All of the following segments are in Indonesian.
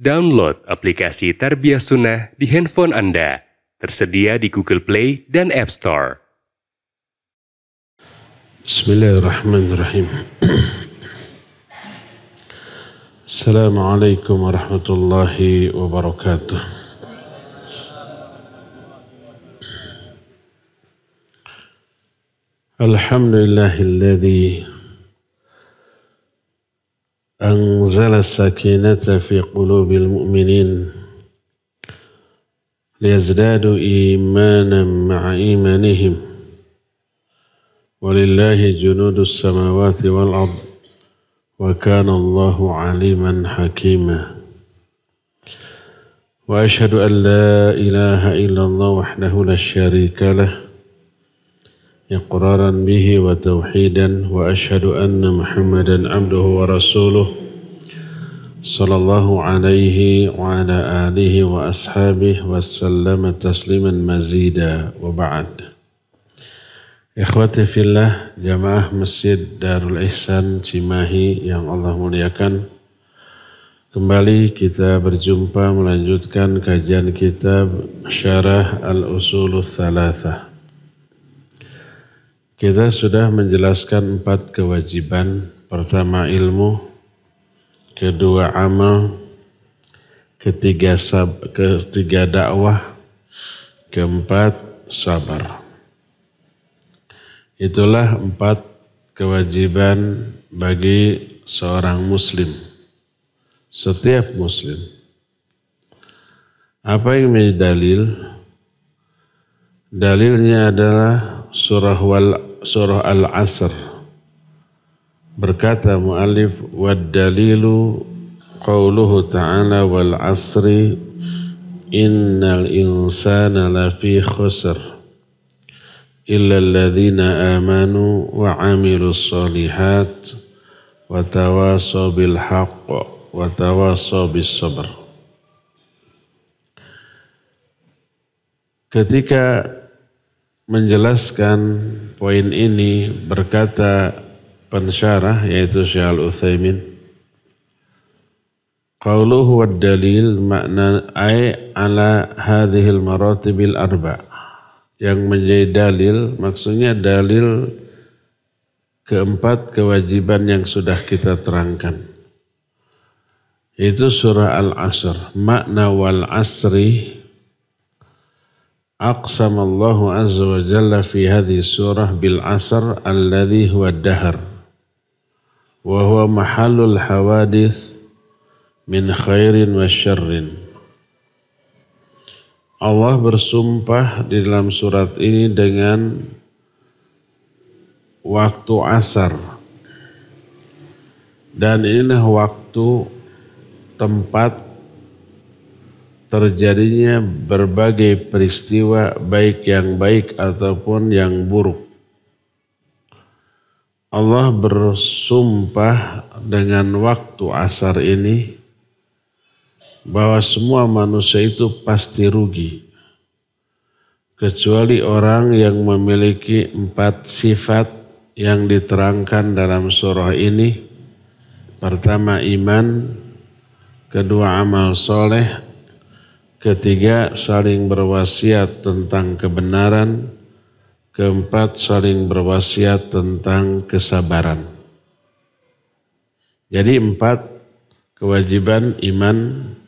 Download aplikasi Tarbiyah Sunnah di handphone Anda. Tersedia di Google Play dan App Store. Bismillahirrahmanirrahim. Assalamualaikum warahmatullahi wabarakatuh. Alhamdulillahilladzi أنزل السكينة في قلوب المؤمنين ليزدادوا إيمانا مع إيمانهم ولله جنود السماوات والأرض وكان الله عليما حكيما وأشهد أن لا إله إلا الله وحده لا شريك له إقرارا به وتوحيدا وأشهد أن محمدا عبده ورسوله صلى الله عليه وعلى آله وأصحابه وسلم تسليما مزيدا وبعد في الله جماعة مسجد دار Ihsan Cimahi yang Allah muliakan. Kembali kita berjumpa melanjutkan kajian kitab Syarah Al-Usul Thalathah. Kita sudah menjelaskan empat kewajiban. Pertama ilmu, kedua amal, ketiga sab, ketiga dakwah, keempat sabar. Itulah empat kewajiban bagi seorang muslim. Setiap muslim. Apa yang menjadi dalil? Dalilnya adalah surah wal surah Al-Asr berkata mualif wad dalilu qauluhu ta'ala wal asri innal insana lafi khusr illa alladhina amanu wa amilu salihat wa tawasaw bil wa tawasaw bis sabr ketika menjelaskan poin ini berkata pensyarah yaitu Syekh Al-Utsaimin Qauluhu wa dalil makna ay ala hadhil maratibil arba yang menjadi dalil maksudnya dalil keempat kewajiban yang sudah kita terangkan itu surah Al-Asr makna wal asri أقسم الله عز وجل في هذه السورة بالعصر الذي هو الدهر وهو محل الحوادث من خير وشر Allah bersumpah di dalam surat ini dengan waktu asar dan inilah waktu tempat terjadinya berbagai peristiwa baik yang baik ataupun yang buruk. Allah bersumpah dengan waktu asar ini bahwa semua manusia itu pasti rugi. Kecuali orang yang memiliki empat sifat yang diterangkan dalam surah ini. Pertama iman, kedua amal soleh, Ketiga, saling berwasiat tentang kebenaran. Keempat, saling berwasiat tentang kesabaran. Jadi empat kewajiban iman,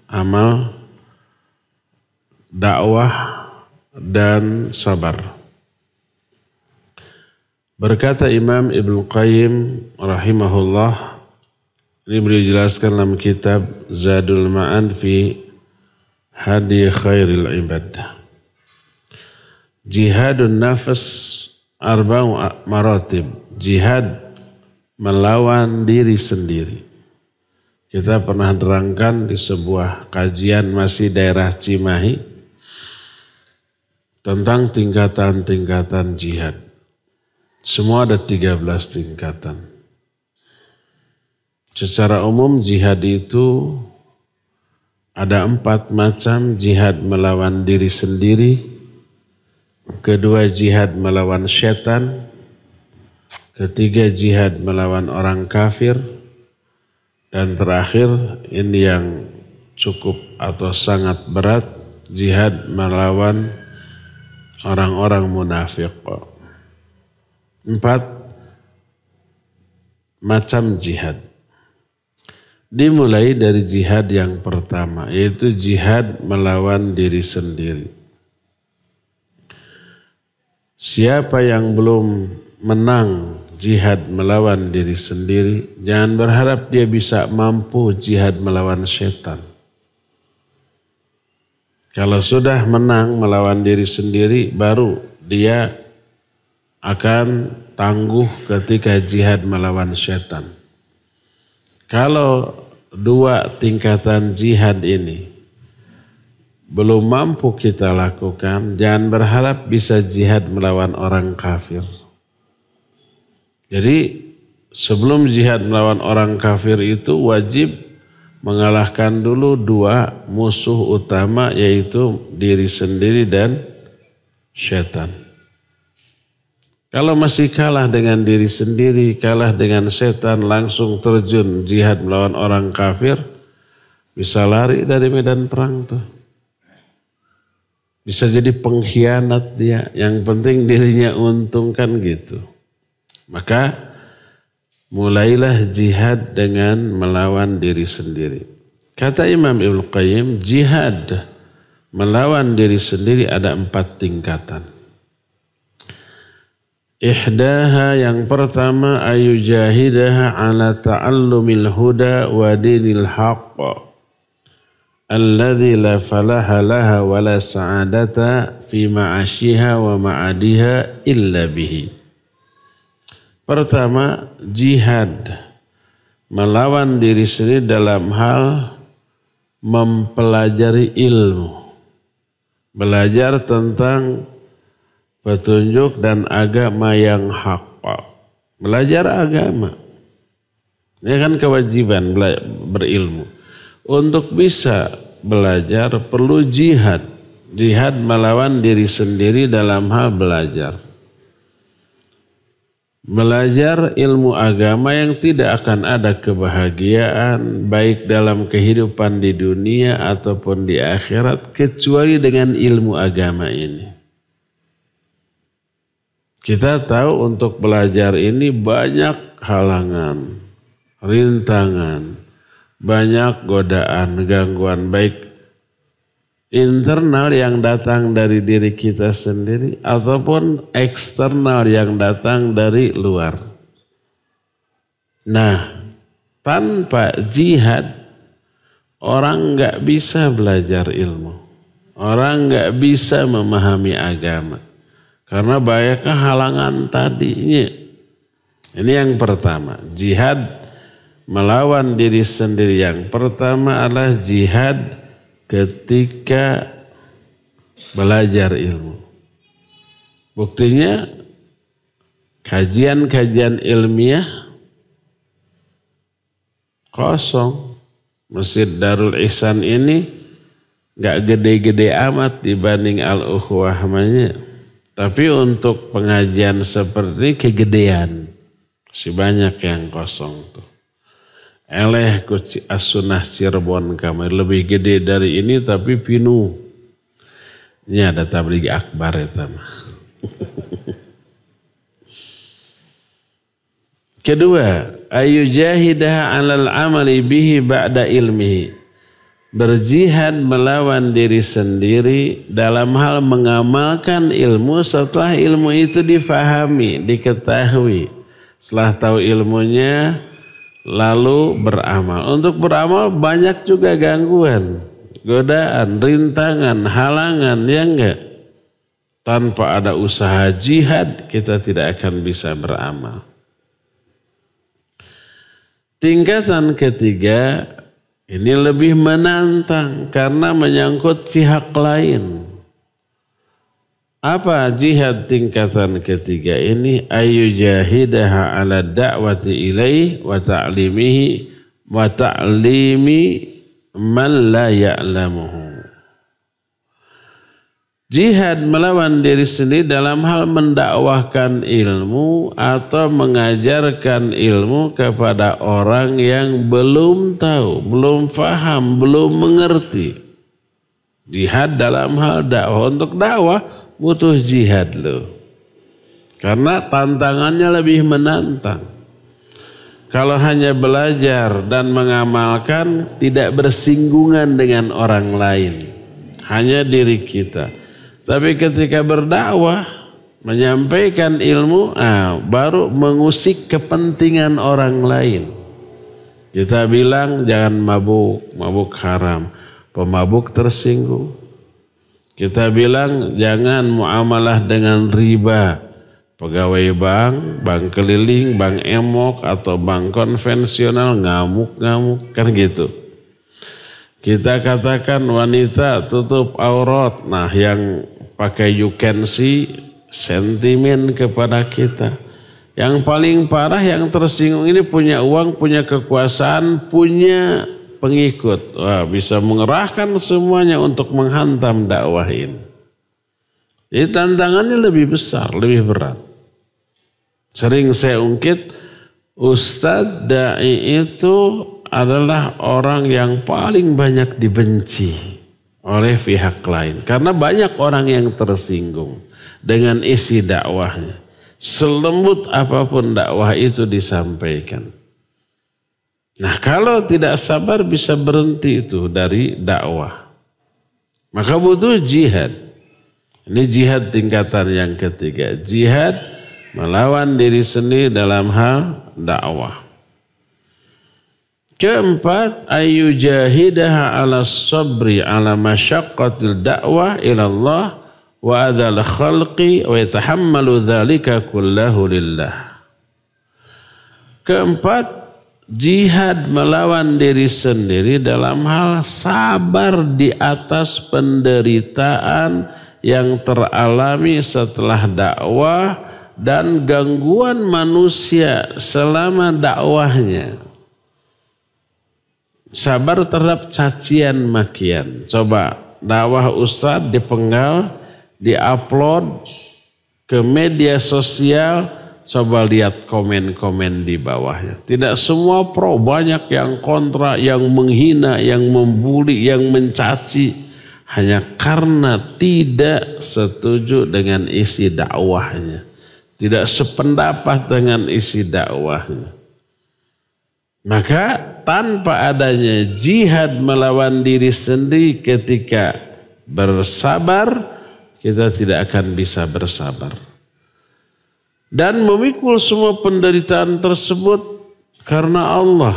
amal, dakwah, dan sabar. Berkata Imam Ibn Qayyim rahimahullah, ini beliau jelaskan dalam kitab Zadul Ma'an fi hadi khairil ibad jihadun nafas arba'u maratib jihad melawan diri sendiri kita pernah terangkan di sebuah kajian masih daerah Cimahi tentang tingkatan-tingkatan jihad. Semua ada 13 tingkatan. Secara umum jihad itu ada empat macam jihad melawan diri sendiri, kedua jihad melawan setan, ketiga jihad melawan orang kafir, dan terakhir ini yang cukup atau sangat berat jihad melawan orang-orang munafik. Empat macam jihad dimulai dari jihad yang pertama yaitu jihad melawan diri sendiri. Siapa yang belum menang jihad melawan diri sendiri, jangan berharap dia bisa mampu jihad melawan setan. Kalau sudah menang melawan diri sendiri baru dia akan tangguh ketika jihad melawan setan. Kalau dua tingkatan jihad ini belum mampu kita lakukan, jangan berharap bisa jihad melawan orang kafir. Jadi sebelum jihad melawan orang kafir itu wajib mengalahkan dulu dua musuh utama yaitu diri sendiri dan setan. Kalau masih kalah dengan diri sendiri, kalah dengan setan, langsung terjun jihad melawan orang kafir, bisa lari dari medan perang tuh. Bisa jadi pengkhianat dia. Yang penting dirinya untung kan gitu. Maka mulailah jihad dengan melawan diri sendiri. Kata Imam Ibn Qayyim, jihad melawan diri sendiri ada empat tingkatan. Ihdaha yang pertama ayu jahidaha ala ta'allumil huda wa dinil haqq alladhi la falaha laha wa la sa'adata fi ma'asyiha wa ma'adiha illa bihi. Pertama, jihad melawan diri sendiri dalam hal mempelajari ilmu. Belajar tentang petunjuk dan agama yang hak. Belajar agama. Ini ya kan kewajiban berilmu. Untuk bisa belajar perlu jihad. Jihad melawan diri sendiri dalam hal belajar. Belajar ilmu agama yang tidak akan ada kebahagiaan baik dalam kehidupan di dunia ataupun di akhirat kecuali dengan ilmu agama ini. Kita tahu untuk belajar ini banyak halangan, rintangan, banyak godaan, gangguan baik internal yang datang dari diri kita sendiri ataupun eksternal yang datang dari luar. Nah, tanpa jihad orang nggak bisa belajar ilmu, orang nggak bisa memahami agama. Karena banyak halangan tadinya. Ini yang pertama. Jihad melawan diri sendiri. Yang pertama adalah jihad ketika belajar ilmu. Buktinya kajian-kajian ilmiah kosong. Masjid Darul Ihsan ini nggak gede-gede amat dibanding Al-Ukhwah tapi untuk pengajian seperti kegedean, si banyak yang kosong tuh. Eleh kuci asunah Cirebon kami lebih gede dari ini tapi pinu. Ini ada tabligh akbar ya Kedua, ayu jahidah alal amali bihi ba'da ilmihi berjihad melawan diri sendiri dalam hal mengamalkan ilmu setelah ilmu itu difahami, diketahui. Setelah tahu ilmunya lalu beramal. Untuk beramal banyak juga gangguan, godaan, rintangan, halangan ya enggak. Tanpa ada usaha jihad kita tidak akan bisa beramal. Tingkatan ketiga ini lebih menantang karena menyangkut pihak lain. Apa jihad tingkatan ketiga ini? Ayu jahidaha ala da'wati ilaih wa ta'limihi wa ta'limi man la ya'lamuhu. Jihad melawan diri sendiri dalam hal mendakwahkan ilmu atau mengajarkan ilmu kepada orang yang belum tahu, belum faham, belum mengerti. Jihad dalam hal dakwah. Untuk dakwah butuh jihad loh. Karena tantangannya lebih menantang. Kalau hanya belajar dan mengamalkan tidak bersinggungan dengan orang lain. Hanya diri kita. Tapi ketika berdakwah, menyampaikan ilmu, ah, baru mengusik kepentingan orang lain. Kita bilang jangan mabuk, mabuk haram. Pemabuk tersinggung. Kita bilang jangan muamalah dengan riba. Pegawai bank, bank keliling, bank emok, atau bank konvensional ngamuk-ngamuk. Kan gitu. Kita katakan wanita tutup aurat. Nah yang pakai you can see sentimen kepada kita. Yang paling parah yang tersinggung ini punya uang, punya kekuasaan, punya pengikut. Wah, bisa mengerahkan semuanya untuk menghantam dakwah ini. Jadi tantangannya lebih besar, lebih berat. Sering saya ungkit, Ustadz Da'i itu adalah orang yang paling banyak dibenci oleh pihak lain. Karena banyak orang yang tersinggung dengan isi dakwahnya. Selembut apapun dakwah itu disampaikan. Nah kalau tidak sabar bisa berhenti itu dari dakwah. Maka butuh jihad. Ini jihad tingkatan yang ketiga. Jihad melawan diri sendiri dalam hal dakwah. Keempat, ayu jahidah ala sabri ala masyakatil dakwah ilallah wa adal khalqi wa yatahammalu dhalika kullahu lillah. Keempat, jihad melawan diri sendiri dalam hal sabar di atas penderitaan yang teralami setelah dakwah dan gangguan manusia selama dakwahnya sabar terhadap cacian makian. Coba dakwah Ustadz dipenggal, diupload ke media sosial, coba lihat komen-komen di bawahnya. Tidak semua pro, banyak yang kontra, yang menghina, yang membuli, yang mencaci. Hanya karena tidak setuju dengan isi dakwahnya. Tidak sependapat dengan isi dakwahnya. Maka tanpa adanya jihad melawan diri sendiri ketika bersabar, kita tidak akan bisa bersabar. Dan memikul semua penderitaan tersebut karena Allah.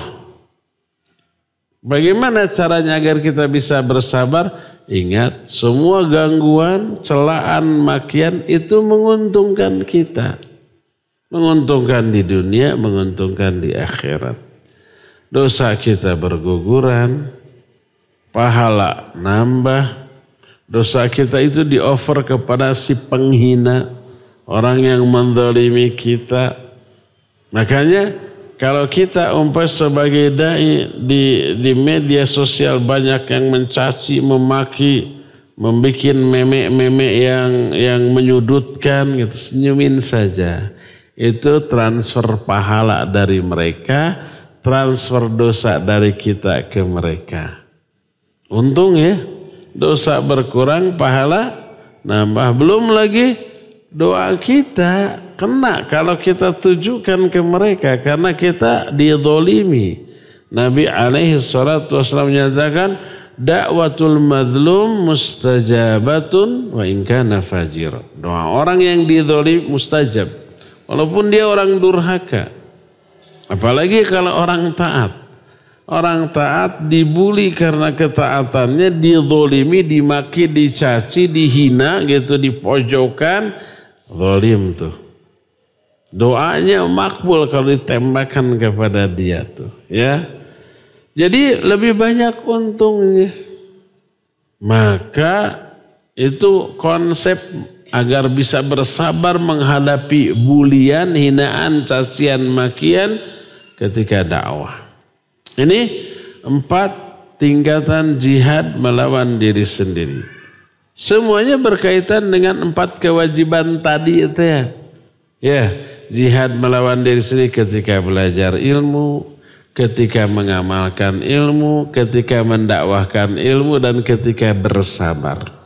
Bagaimana caranya agar kita bisa bersabar? Ingat, semua gangguan, celaan, makian itu menguntungkan kita. Menguntungkan di dunia, menguntungkan di akhirat dosa kita berguguran, pahala nambah, dosa kita itu diover kepada si penghina, orang yang mendolimi kita. Makanya kalau kita umpas sebagai dai di, di media sosial banyak yang mencaci, memaki, membuat meme-meme yang yang menyudutkan gitu, senyumin saja. Itu transfer pahala dari mereka transfer dosa dari kita ke mereka. Untung ya, dosa berkurang, pahala nambah. Belum lagi doa kita kena kalau kita tujukan ke mereka karena kita didolimi. Nabi alaihi salatu wasallam menyatakan dakwatul madlum mustajabatun wa inkana fajir. Doa orang yang didolimi mustajab. Walaupun dia orang durhaka. Apalagi kalau orang taat. Orang taat dibuli karena ketaatannya, didolimi, dimaki, dicaci, dihina gitu, dipojokkan. Zolim tuh. Doanya makbul kalau ditembakkan kepada dia tuh. Ya. Jadi lebih banyak untungnya. Maka itu konsep agar bisa bersabar menghadapi bulian, hinaan, cacian, makian ketika dakwah. Ini empat tingkatan jihad melawan diri sendiri. Semuanya berkaitan dengan empat kewajiban tadi itu ya. Ya, jihad melawan diri sendiri ketika belajar ilmu, ketika mengamalkan ilmu, ketika mendakwahkan ilmu dan ketika bersabar.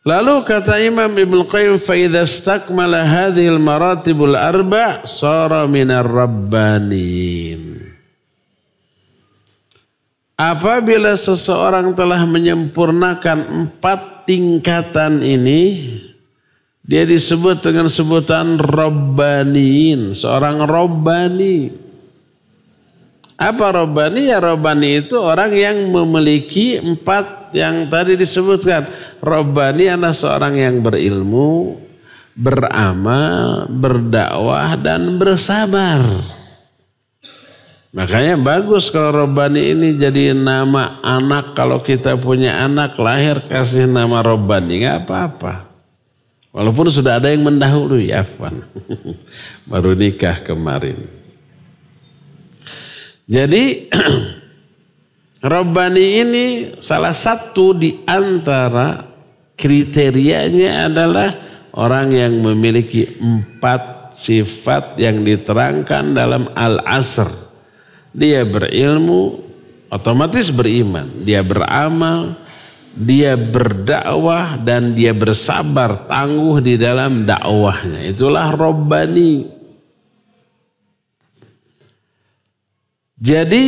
Lalu kata Imam Ibnu Qayyim fa idza stakmala hadhil maratibul arba sara minar rabbanin. Apabila seseorang telah menyempurnakan empat tingkatan ini, dia disebut dengan sebutan Rabbaniin, seorang Rabbani. Apa Rabbani? Ya Rabbani itu orang yang memiliki empat yang tadi disebutkan. Robani adalah seorang yang berilmu, beramal, berdakwah dan bersabar. Makanya bagus kalau Robani ini jadi nama anak. Kalau kita punya anak lahir kasih nama Robani. nggak apa-apa. Walaupun sudah ada yang mendahului. Afwan. Baru nikah kemarin. Jadi Rabbani ini salah satu di antara kriterianya adalah orang yang memiliki empat sifat yang diterangkan dalam Al-Asr. Dia berilmu, otomatis beriman. Dia beramal, dia berdakwah dan dia bersabar tangguh di dalam dakwahnya. Itulah Rabbani. Jadi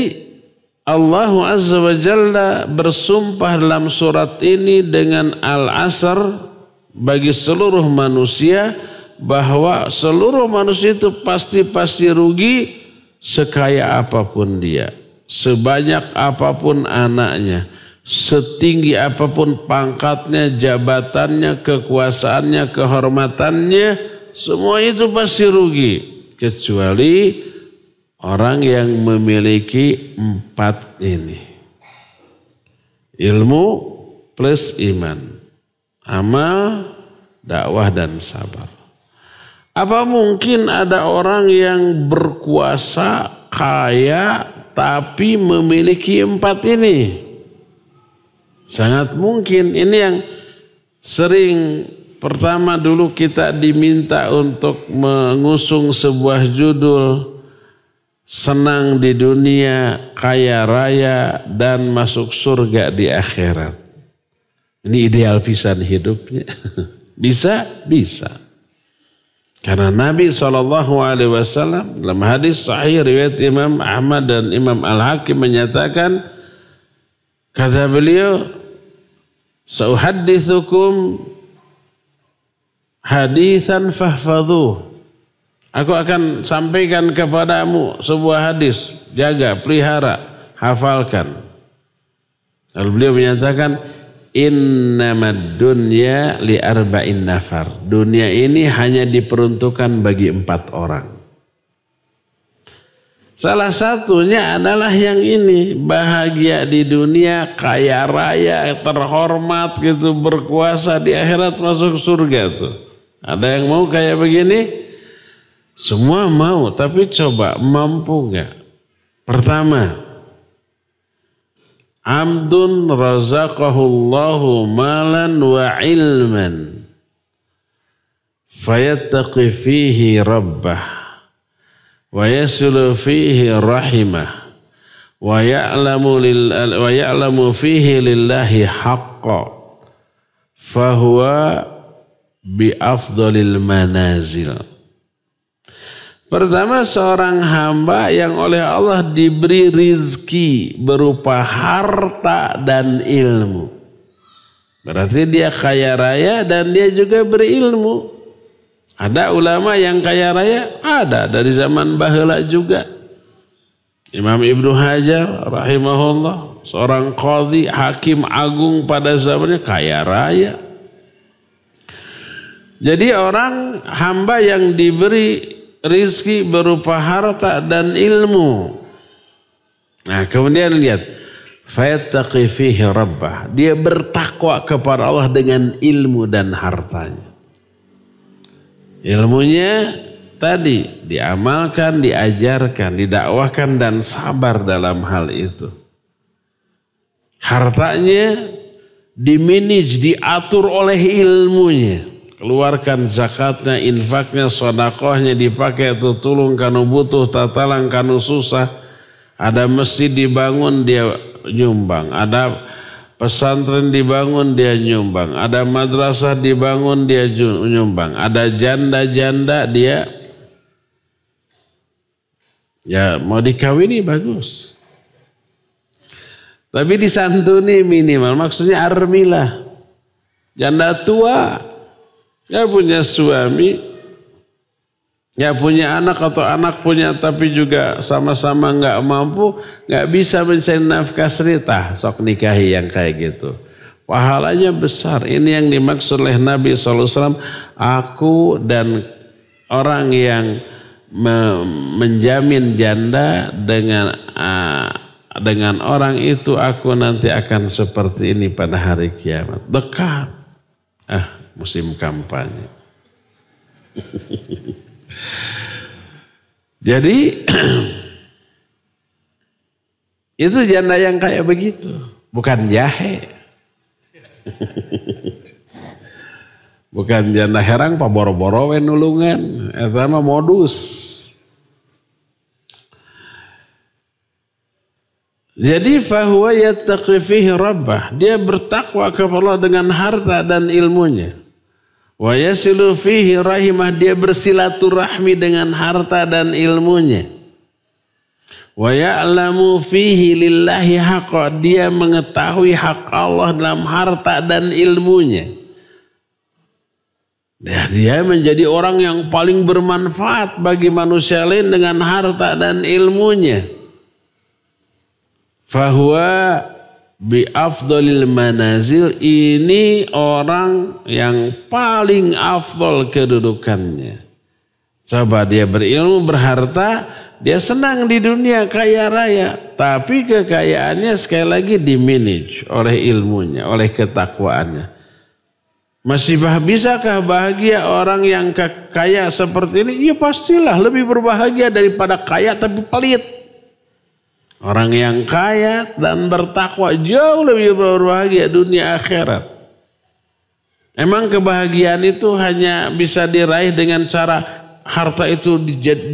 Allah Azza wa Jalla bersumpah dalam surat ini dengan Al-Asr bagi seluruh manusia bahwa seluruh manusia itu pasti-pasti rugi sekaya apapun dia, sebanyak apapun anaknya, setinggi apapun pangkatnya, jabatannya, kekuasaannya, kehormatannya, semua itu pasti rugi kecuali Orang yang memiliki empat ini. Ilmu plus iman. Amal, dakwah dan sabar. Apa mungkin ada orang yang berkuasa, kaya, tapi memiliki empat ini? Sangat mungkin. Ini yang sering pertama dulu kita diminta untuk mengusung sebuah judul senang di dunia, kaya raya, dan masuk surga di akhirat. Ini ideal pisan hidupnya. Bisa? Bisa. Karena Nabi SAW dalam hadis sahih riwayat Imam Ahmad dan Imam Al-Hakim menyatakan, kata beliau, Sauhadithukum hadisan fahfadhuh. Aku akan sampaikan kepadamu sebuah hadis. Jaga, pelihara, hafalkan. Lalu beliau menyatakan, Inna dunya li arba'in nafar. Dunia ini hanya diperuntukkan bagi empat orang. Salah satunya adalah yang ini, bahagia di dunia, kaya raya, terhormat gitu, berkuasa di akhirat masuk surga tuh. Ada yang mau kayak begini? Semua mau, tapi coba mampu nggak? Pertama, Amdun razaqahullahu malan wa ilman fayattaqi fihi rabbah wa yasulu fihi rahimah wa ya'lamu lil wa ya'lamu fihi lillahi haqqa fahuwa bi afdalil manazil Pertama seorang hamba yang oleh Allah diberi rizki berupa harta dan ilmu. Berarti dia kaya raya dan dia juga berilmu. Ada ulama yang kaya raya? Ada dari zaman bahula juga. Imam Ibnu Hajar rahimahullah seorang qadhi hakim agung pada zamannya kaya raya. Jadi orang hamba yang diberi rizki berupa harta dan ilmu. Nah kemudian lihat. Fayattaqi rabbah. Dia bertakwa kepada Allah dengan ilmu dan hartanya. Ilmunya tadi diamalkan, diajarkan, didakwahkan dan sabar dalam hal itu. Hartanya diminij, diatur oleh ilmunya keluarkan zakatnya, infaknya, sodakohnya dipakai tuh tulung kanu butuh, tatalang kanu susah. Ada masjid dibangun dia nyumbang, ada pesantren dibangun dia nyumbang, ada madrasah dibangun dia nyumbang, ada janda-janda dia ya mau dikawini bagus. Tapi disantuni minimal, maksudnya armilah. Janda tua Ya punya suami, ya punya anak atau anak punya tapi juga sama-sama nggak mampu, nggak bisa mencari nafkah serita, sok nikahi yang kayak gitu. Pahalanya besar. Ini yang dimaksud oleh Nabi SAW. Aku dan orang yang menjamin janda dengan ah, dengan orang itu aku nanti akan seperti ini pada hari kiamat. Dekat. Ah, musim kampanye. Jadi itu janda yang kayak begitu, bukan jahe. bukan janda herang pak boro-boro we nulungan, eh, modus. Jadi fahuwa yattaqifihi rabbah. Dia bertakwa kepada Allah dengan harta dan ilmunya. Wa yasilu rahimah dia bersilaturahmi dengan harta dan ilmunya. Wa ya'lamu fihi lillahi haqqa dia mengetahui hak Allah dalam harta dan ilmunya. Dan ya, dia menjadi orang yang paling bermanfaat bagi manusia lain dengan harta dan ilmunya. Fahuwa bi afdolil manazil ini orang yang paling afdol kedudukannya. Coba dia berilmu, berharta, dia senang di dunia kaya raya. Tapi kekayaannya sekali lagi diminish oleh ilmunya, oleh ketakwaannya. Masih bah bisakah bahagia orang yang kaya seperti ini? Ya pastilah lebih berbahagia daripada kaya tapi pelit. Orang yang kaya dan bertakwa jauh lebih berbahagia dunia akhirat. Emang kebahagiaan itu hanya bisa diraih dengan cara harta itu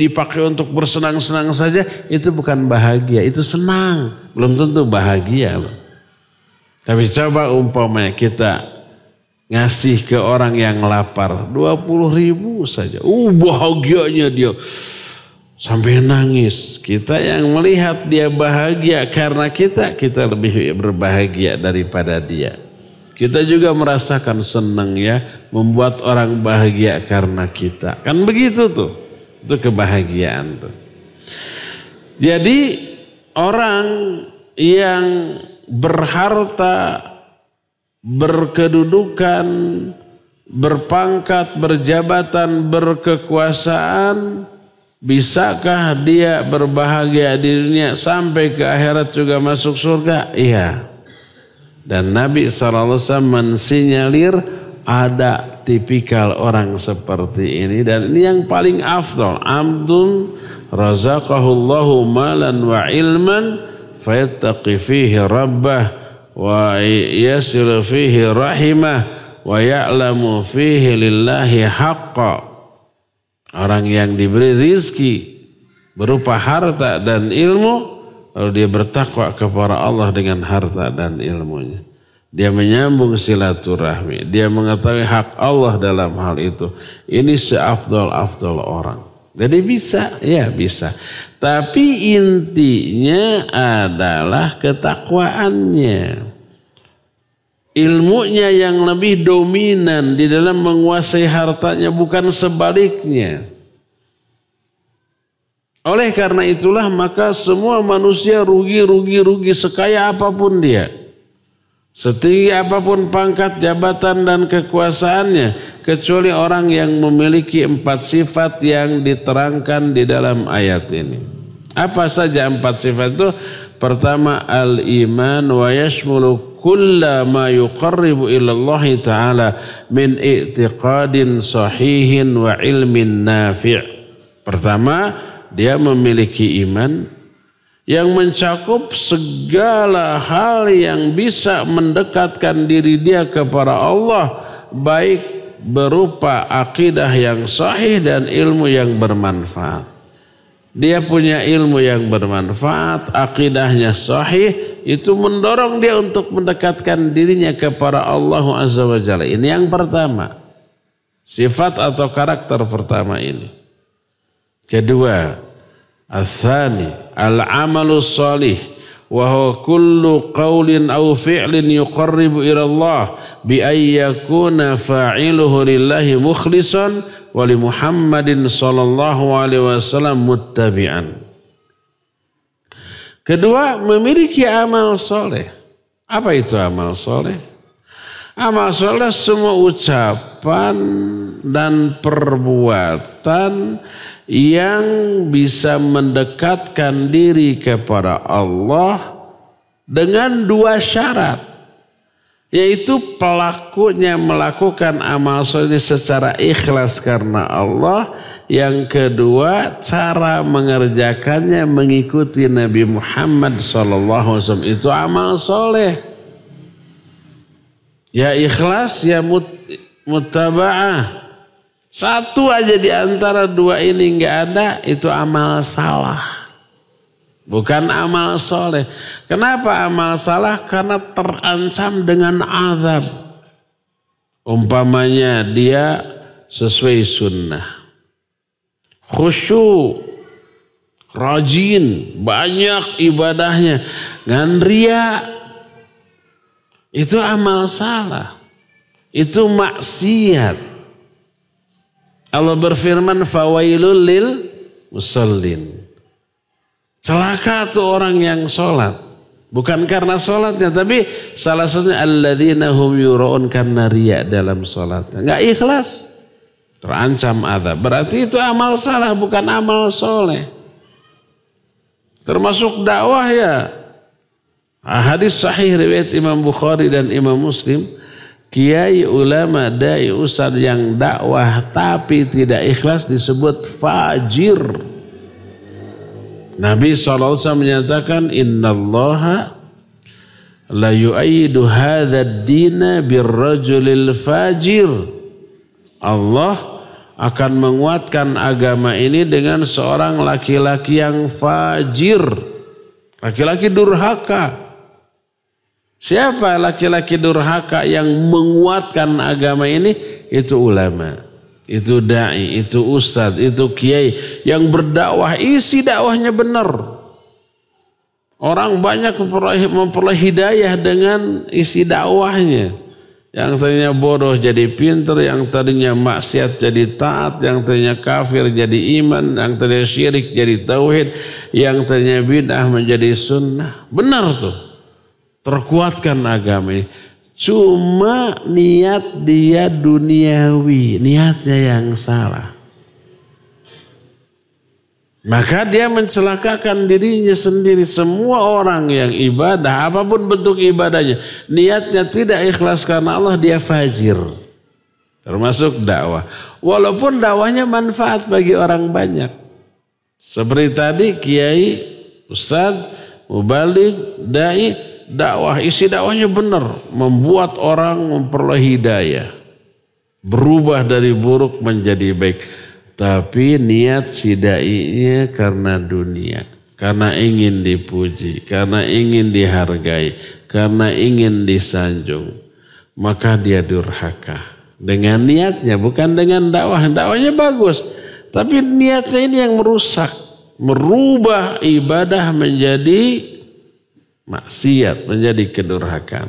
dipakai untuk bersenang-senang saja, itu bukan bahagia, itu senang. Belum tentu bahagia. Tapi coba umpamanya kita ngasih ke orang yang lapar 20 ribu saja. Uh bahagianya dia sampai nangis. Kita yang melihat dia bahagia karena kita, kita lebih berbahagia daripada dia. Kita juga merasakan senang ya membuat orang bahagia karena kita. Kan begitu tuh. Itu kebahagiaan tuh. Jadi orang yang berharta, berkedudukan, berpangkat, berjabatan, berkekuasaan, Bisakah dia berbahagia di dunia sampai ke akhirat juga masuk surga? Iya. Dan Nabi SAW mensinyalir ada tipikal orang seperti ini. Dan ini yang paling afdol. Amdun razaqahullahu malan wa ilman fayattaqi fihi rabbah wa yasir fihi rahimah wa ya'lamu fihi lillahi haqqa Orang yang diberi rizki berupa harta dan ilmu, lalu dia bertakwa kepada Allah dengan harta dan ilmunya. Dia menyambung silaturahmi. Dia mengetahui hak Allah dalam hal itu. Ini seafdol-afdol orang. Jadi bisa, ya bisa. Tapi intinya adalah ketakwaannya ilmunya yang lebih dominan di dalam menguasai hartanya bukan sebaliknya. Oleh karena itulah maka semua manusia rugi rugi rugi sekaya apapun dia. Setinggi apapun pangkat jabatan dan kekuasaannya kecuali orang yang memiliki empat sifat yang diterangkan di dalam ayat ini. Apa saja empat sifat itu? Pertama al-iman wa yashmulu kulla ma yuqarribu Allah ta'ala min i'tiqadin sahihin wa ilmin nafi' Pertama dia memiliki iman yang mencakup segala hal yang bisa mendekatkan diri dia kepada Allah baik berupa akidah yang sahih dan ilmu yang bermanfaat dia punya ilmu yang bermanfaat, akidahnya sahih, itu mendorong dia untuk mendekatkan dirinya kepada Allah Azza wa Jalla. Ini yang pertama. Sifat atau karakter pertama ini. Kedua, asani al-amalu salih wa kullu qawlin au fi'lin yuqarribu ila Allah bi fa'iluhu lillahi mukhlison, wa Muhammadin sallallahu alaihi wasallam muttabi'an. Kedua, memiliki amal soleh. Apa itu amal soleh? Amal soleh semua ucapan dan perbuatan yang bisa mendekatkan diri kepada Allah dengan dua syarat. Yaitu pelakunya melakukan amal soleh secara ikhlas karena Allah. Yang kedua cara mengerjakannya mengikuti Nabi Muhammad SAW itu amal soleh. Ya ikhlas ya mut, mutaba'ah. Satu aja di antara dua ini nggak ada itu amal salah. Bukan amal soleh. Kenapa amal salah? Karena terancam dengan azab. Umpamanya dia sesuai sunnah. Khusyuk. Rajin. Banyak ibadahnya. Gandria. Itu amal salah. Itu maksiat. Allah berfirman fawailul lil musallin. Celaka tuh orang yang sholat. Bukan karena sholatnya, tapi salah satunya alladzina hum yuraun karena riya dalam sholatnya. Gak ikhlas. Terancam ada. Berarti itu amal salah, bukan amal soleh. Termasuk dakwah ya. Hadis sahih riwayat Imam Bukhari dan Imam Muslim. Kiai ulama dai ustaz yang dakwah tapi tidak ikhlas disebut fajir. Nabi SAW menyatakan Inna allaha la yu'ayyidu hadzal dina birrajulil fajir. Allah akan menguatkan agama ini dengan seorang laki-laki yang fajir. Laki-laki durhaka. Siapa laki-laki durhaka yang menguatkan agama ini? Itu ulama itu dai, itu ustadz, itu kiai yang berdakwah isi dakwahnya benar. Orang banyak memperoleh, memperoleh hidayah dengan isi dakwahnya. Yang tadinya bodoh jadi pinter, yang tadinya maksiat jadi taat, yang tadinya kafir jadi iman, yang tadinya syirik jadi tauhid, yang tadinya bid'ah menjadi sunnah. Benar tuh. Terkuatkan agama ini. Cuma niat dia duniawi, niatnya yang salah. Maka dia mencelakakan dirinya sendiri. Semua orang yang ibadah, apapun bentuk ibadahnya, niatnya tidak ikhlas karena Allah, dia fajir. Termasuk dakwah. Walaupun dakwahnya manfaat bagi orang banyak. Seperti tadi Kiai, Ustadz, Mubalik, Dai, dakwah, isi dakwahnya benar, membuat orang memperoleh hidayah, berubah dari buruk menjadi baik. Tapi niat si dai-nya karena dunia, karena ingin dipuji, karena ingin dihargai, karena ingin disanjung, maka dia durhaka. Dengan niatnya, bukan dengan dakwah. Dakwahnya bagus, tapi niatnya ini yang merusak, merubah ibadah menjadi maksiat menjadi kedurhakan.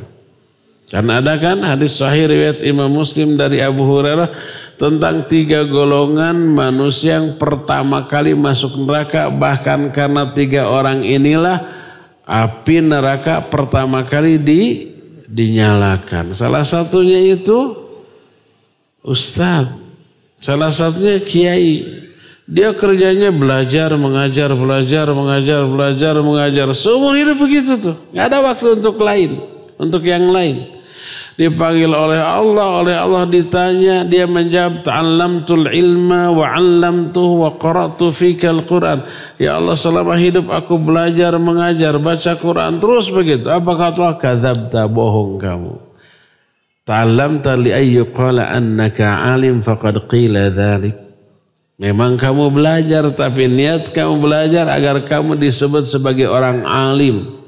Karena ada kan hadis sahih riwayat Imam Muslim dari Abu Hurairah tentang tiga golongan manusia yang pertama kali masuk neraka bahkan karena tiga orang inilah api neraka pertama kali di dinyalakan. Salah satunya itu ustaz, salah satunya kiai, dia kerjanya belajar, mengajar, belajar, mengajar, belajar, mengajar. Seumur hidup begitu tuh. Gak ada waktu untuk lain, untuk yang lain. Dipanggil oleh Allah, oleh Allah ditanya, dia menjawab, Ta'allamtul ilma wa tuh wa qara'tu fikal Qur'an. Ya Allah, selama hidup aku belajar, mengajar, baca Quran terus begitu. Apa kata Allah? Kadabta, bohong kamu. Ta'allamta li qala annaka alim faqad qila dhalik. Memang kamu belajar tapi niat kamu belajar agar kamu disebut sebagai orang alim.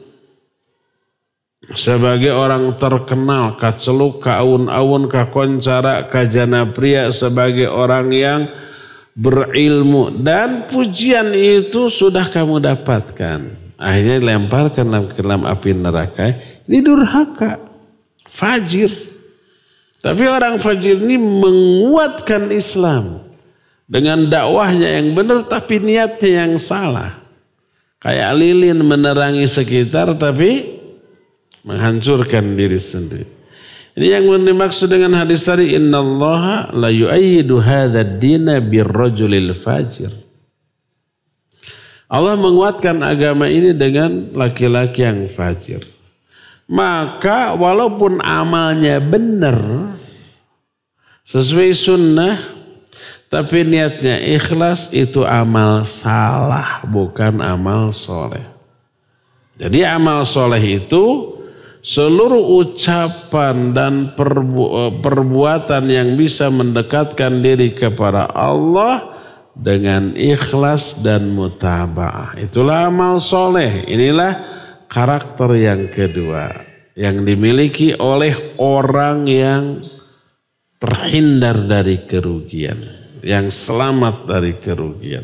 Sebagai orang terkenal, kaceluk, kaun-aun, kakoncara, kajana pria sebagai orang yang berilmu. Dan pujian itu sudah kamu dapatkan. Akhirnya dilemparkan dalam dalam api neraka. Ini durhaka, fajir. Tapi orang fajir ini menguatkan Islam dengan dakwahnya yang benar tapi niatnya yang salah. Kayak lilin menerangi sekitar tapi menghancurkan diri sendiri. Ini yang dimaksud dengan hadis tadi Inna Allah la yu'ayyidu hadha dina birrajulil fajir. Allah menguatkan agama ini dengan laki-laki yang fajir. Maka walaupun amalnya benar sesuai sunnah tapi niatnya ikhlas itu amal salah bukan amal soleh. Jadi amal soleh itu seluruh ucapan dan perbu eh, perbuatan yang bisa mendekatkan diri kepada Allah dengan ikhlas dan mutabaah. Itulah amal soleh. Inilah karakter yang kedua yang dimiliki oleh orang yang terhindar dari kerugian yang selamat dari kerugian.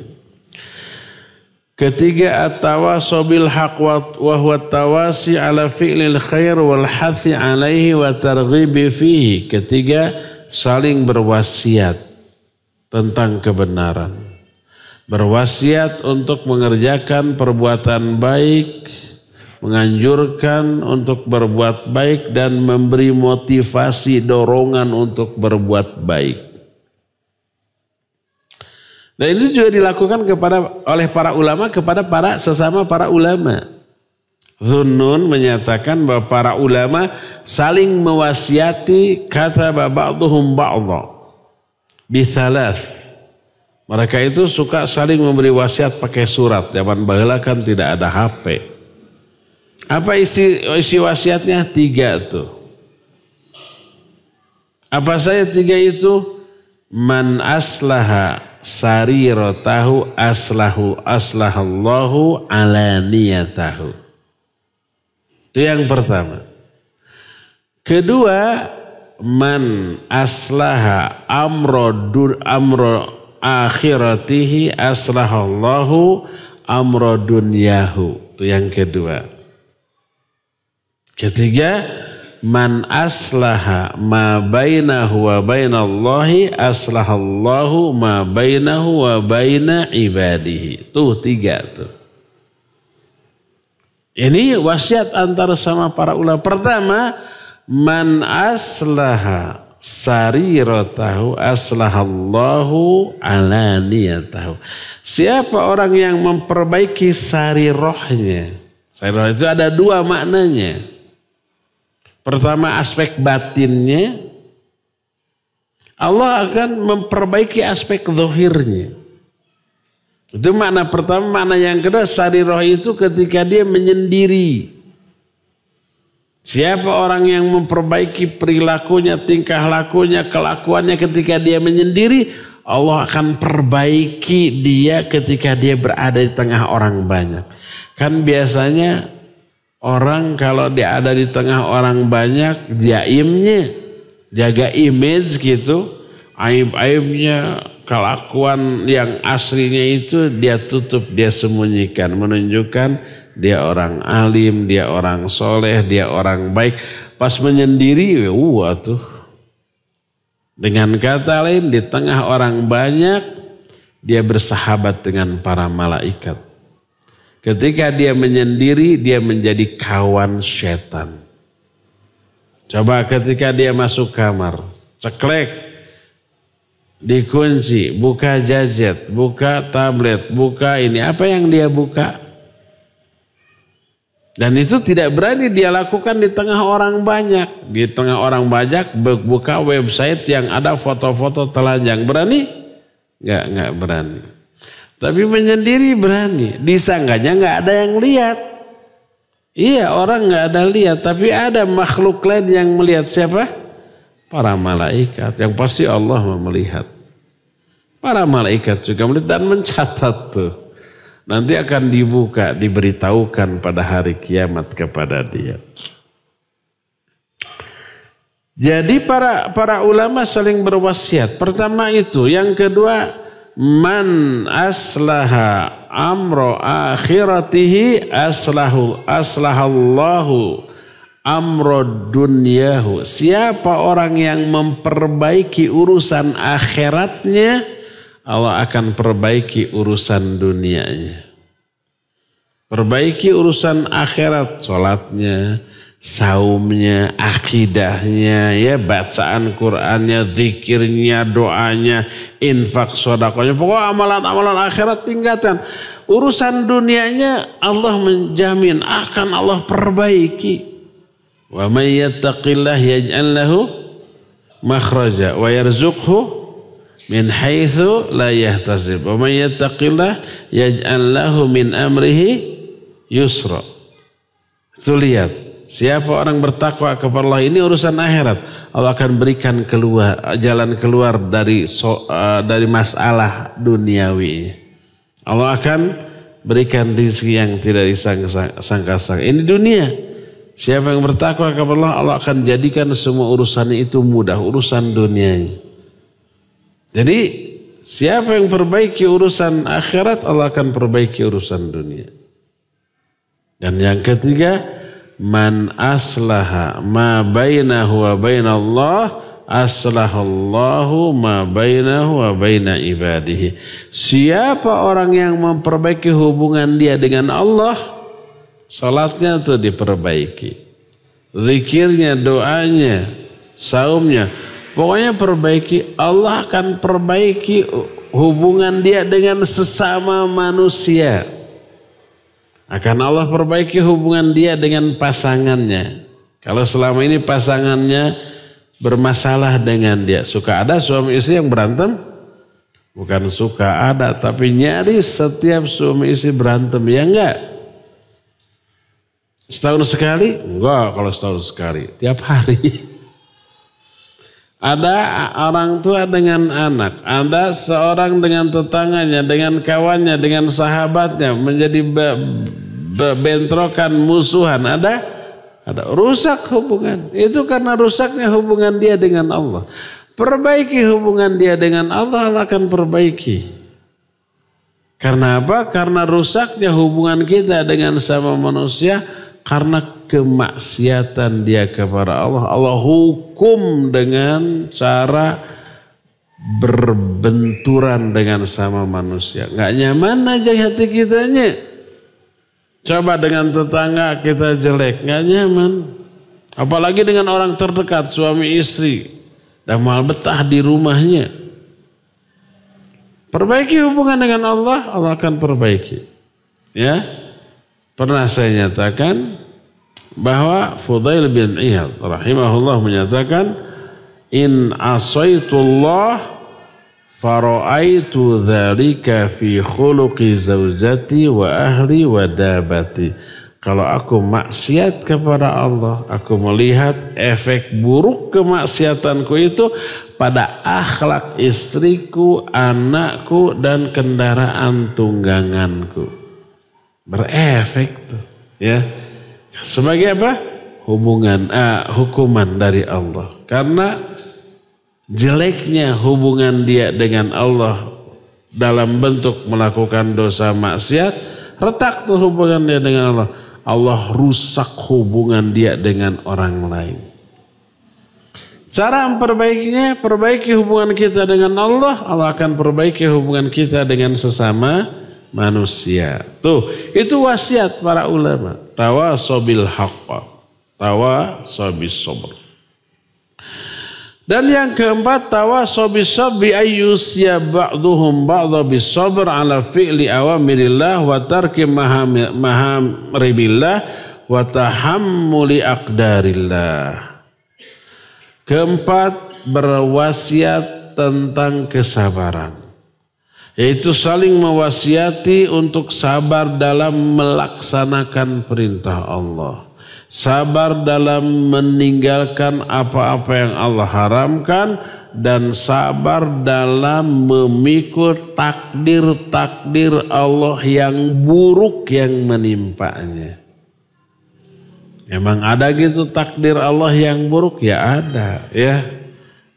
Ketiga atawa sobil haq wa tawasi ala fi'lil khair wal hathi alaihi wa targhibi fihi. Ketiga saling berwasiat tentang kebenaran. Berwasiat untuk mengerjakan perbuatan baik, menganjurkan untuk berbuat baik dan memberi motivasi dorongan untuk berbuat baik nah itu juga dilakukan kepada oleh para ulama kepada para sesama para ulama. Zunun menyatakan bahwa para ulama saling mewasiati kata ba'duhum ba'dha bithalath Mereka itu suka saling memberi wasiat pakai surat. Zaman bahala kan tidak ada HP. Apa isi isi wasiatnya? Tiga tuh. Apa saya tiga itu? Man aslaha rotahu aslahu aslahallahu alaniyatahu. Itu yang pertama. Kedua, man aslaha amro dur amro akhiratihi aslahallahu amro dunyahu. Itu yang kedua. Ketiga, man aslaha ma bainahu wa bainallahi aslahallahu ma bainahu wa baina ibadihi. Tuh tiga tuh. Ini wasiat antara sama para ulama. Pertama, man aslaha sariratahu aslahallahu alaniyatahu. Siapa orang yang memperbaiki sarirohnya? Sariroh itu ada dua maknanya. Pertama aspek batinnya. Allah akan memperbaiki aspek zohirnya. Itu makna pertama. Makna yang kedua sari roh itu ketika dia menyendiri. Siapa orang yang memperbaiki perilakunya, tingkah lakunya, kelakuannya ketika dia menyendiri, Allah akan perbaiki dia ketika dia berada di tengah orang banyak. Kan biasanya Orang kalau dia ada di tengah orang banyak, jaimnya, jaga image gitu, aib-aibnya, kelakuan yang aslinya itu dia tutup, dia sembunyikan, menunjukkan dia orang alim, dia orang soleh, dia orang baik. Pas menyendiri, wah tuh. Dengan kata lain, di tengah orang banyak, dia bersahabat dengan para malaikat. Ketika dia menyendiri, dia menjadi kawan setan. Coba ketika dia masuk kamar, ceklek, dikunci, buka gadget, buka tablet, buka ini. Apa yang dia buka? Dan itu tidak berani dia lakukan di tengah orang banyak. Di tengah orang banyak buka website yang ada foto-foto telanjang. Berani? Enggak, enggak berani. Tapi menyendiri berani. Di sangganya nggak ada yang lihat. Iya orang nggak ada lihat. Tapi ada makhluk lain yang melihat siapa? Para malaikat. Yang pasti Allah melihat. Para malaikat juga melihat dan mencatat tuh. Nanti akan dibuka, diberitahukan pada hari kiamat kepada dia. Jadi para para ulama saling berwasiat. Pertama itu, yang kedua man aslaha amro akhiratihi aslahu aslahallahu amro dunyahu. Siapa orang yang memperbaiki urusan akhiratnya, Allah akan perbaiki urusan dunianya. Perbaiki urusan akhirat, sholatnya, saumnya, akidahnya, ya bacaan Qurannya, zikirnya, doanya, infak sodakonya. Pokoknya amalan-amalan akhirat tingkatan. Urusan dunianya Allah menjamin akan Allah perbaiki. Wa may yattaqillah yaj'al lahu makhraja wa yarzukhu min haitsu la yahtasib. Wa may yattaqillah yaj'al lahu min amrihi yusra. Itu lihat Siapa orang bertakwa kepada Allah ini urusan akhirat. Allah akan berikan keluar jalan keluar dari so, uh, dari masalah duniawi. Allah akan berikan rezeki yang tidak disangka-sangka. Ini dunia. Siapa yang bertakwa kepada Allah, Allah akan jadikan semua urusannya itu mudah, urusan dunianya. Jadi siapa yang perbaiki urusan akhirat, Allah akan perbaiki urusan dunia. Dan yang ketiga, man aslaha ma bainahu wa bainallah aslahallahu ma bainahu wa baina ibadihi. Siapa orang yang memperbaiki hubungan dia dengan Allah, salatnya itu diperbaiki. Zikirnya, doanya, saumnya. Pokoknya perbaiki, Allah akan perbaiki hubungan dia dengan sesama manusia. Akan Allah perbaiki hubungan dia dengan pasangannya. Kalau selama ini pasangannya bermasalah dengan dia. Suka ada suami istri yang berantem? Bukan suka ada, tapi nyaris setiap suami istri berantem. Ya enggak? Setahun sekali? Enggak kalau setahun sekali. Tiap hari. Ada orang tua dengan anak, ada seorang dengan tetangganya, dengan kawannya, dengan sahabatnya menjadi be, be, bentrokan musuhan. Ada ada rusak hubungan. Itu karena rusaknya hubungan dia dengan Allah. Perbaiki hubungan dia dengan Allah, Allah akan perbaiki. Karena apa? Karena rusaknya hubungan kita dengan sama manusia, karena kemaksiatan dia kepada Allah, Allah hukum dengan cara berbenturan dengan sama manusia. Gak nyaman aja hati kitanya. Coba dengan tetangga kita jelek, gak nyaman. Apalagi dengan orang terdekat, suami istri. Dan mal betah di rumahnya. Perbaiki hubungan dengan Allah, Allah akan perbaiki. Ya. Pernah saya nyatakan bahwa Fudail bin Iyad rahimahullah menyatakan in asaitullah faraaitu dzalika fi khuluqi zaujati wa ahli wa dabati. Kalau aku maksiat kepada Allah, aku melihat efek buruk kemaksiatanku itu pada akhlak istriku, anakku, dan kendaraan tungganganku berefek tuh ya sebagai apa hubungan uh, hukuman dari Allah karena jeleknya hubungan dia dengan Allah dalam bentuk melakukan dosa maksiat retak tuh hubungan dia dengan Allah Allah rusak hubungan dia dengan orang lain Cara memperbaikinya, perbaiki hubungan kita dengan Allah, Allah akan perbaiki hubungan kita dengan sesama manusia. Tuh, itu wasiat para ulama. Tawa sobil haqqa. Tawa sobis sobr. Dan yang keempat tawa sobis sobi ayyusya ba'duhum bis sobr ala fi'li awamirillah wa tarki maharibillah wa tahammuli aqdarillah. Keempat berwasiat tentang kesabaran yaitu saling mewasiati untuk sabar dalam melaksanakan perintah Allah. Sabar dalam meninggalkan apa-apa yang Allah haramkan dan sabar dalam memikul takdir-takdir Allah yang buruk yang menimpanya. Emang ada gitu takdir Allah yang buruk ya ada ya.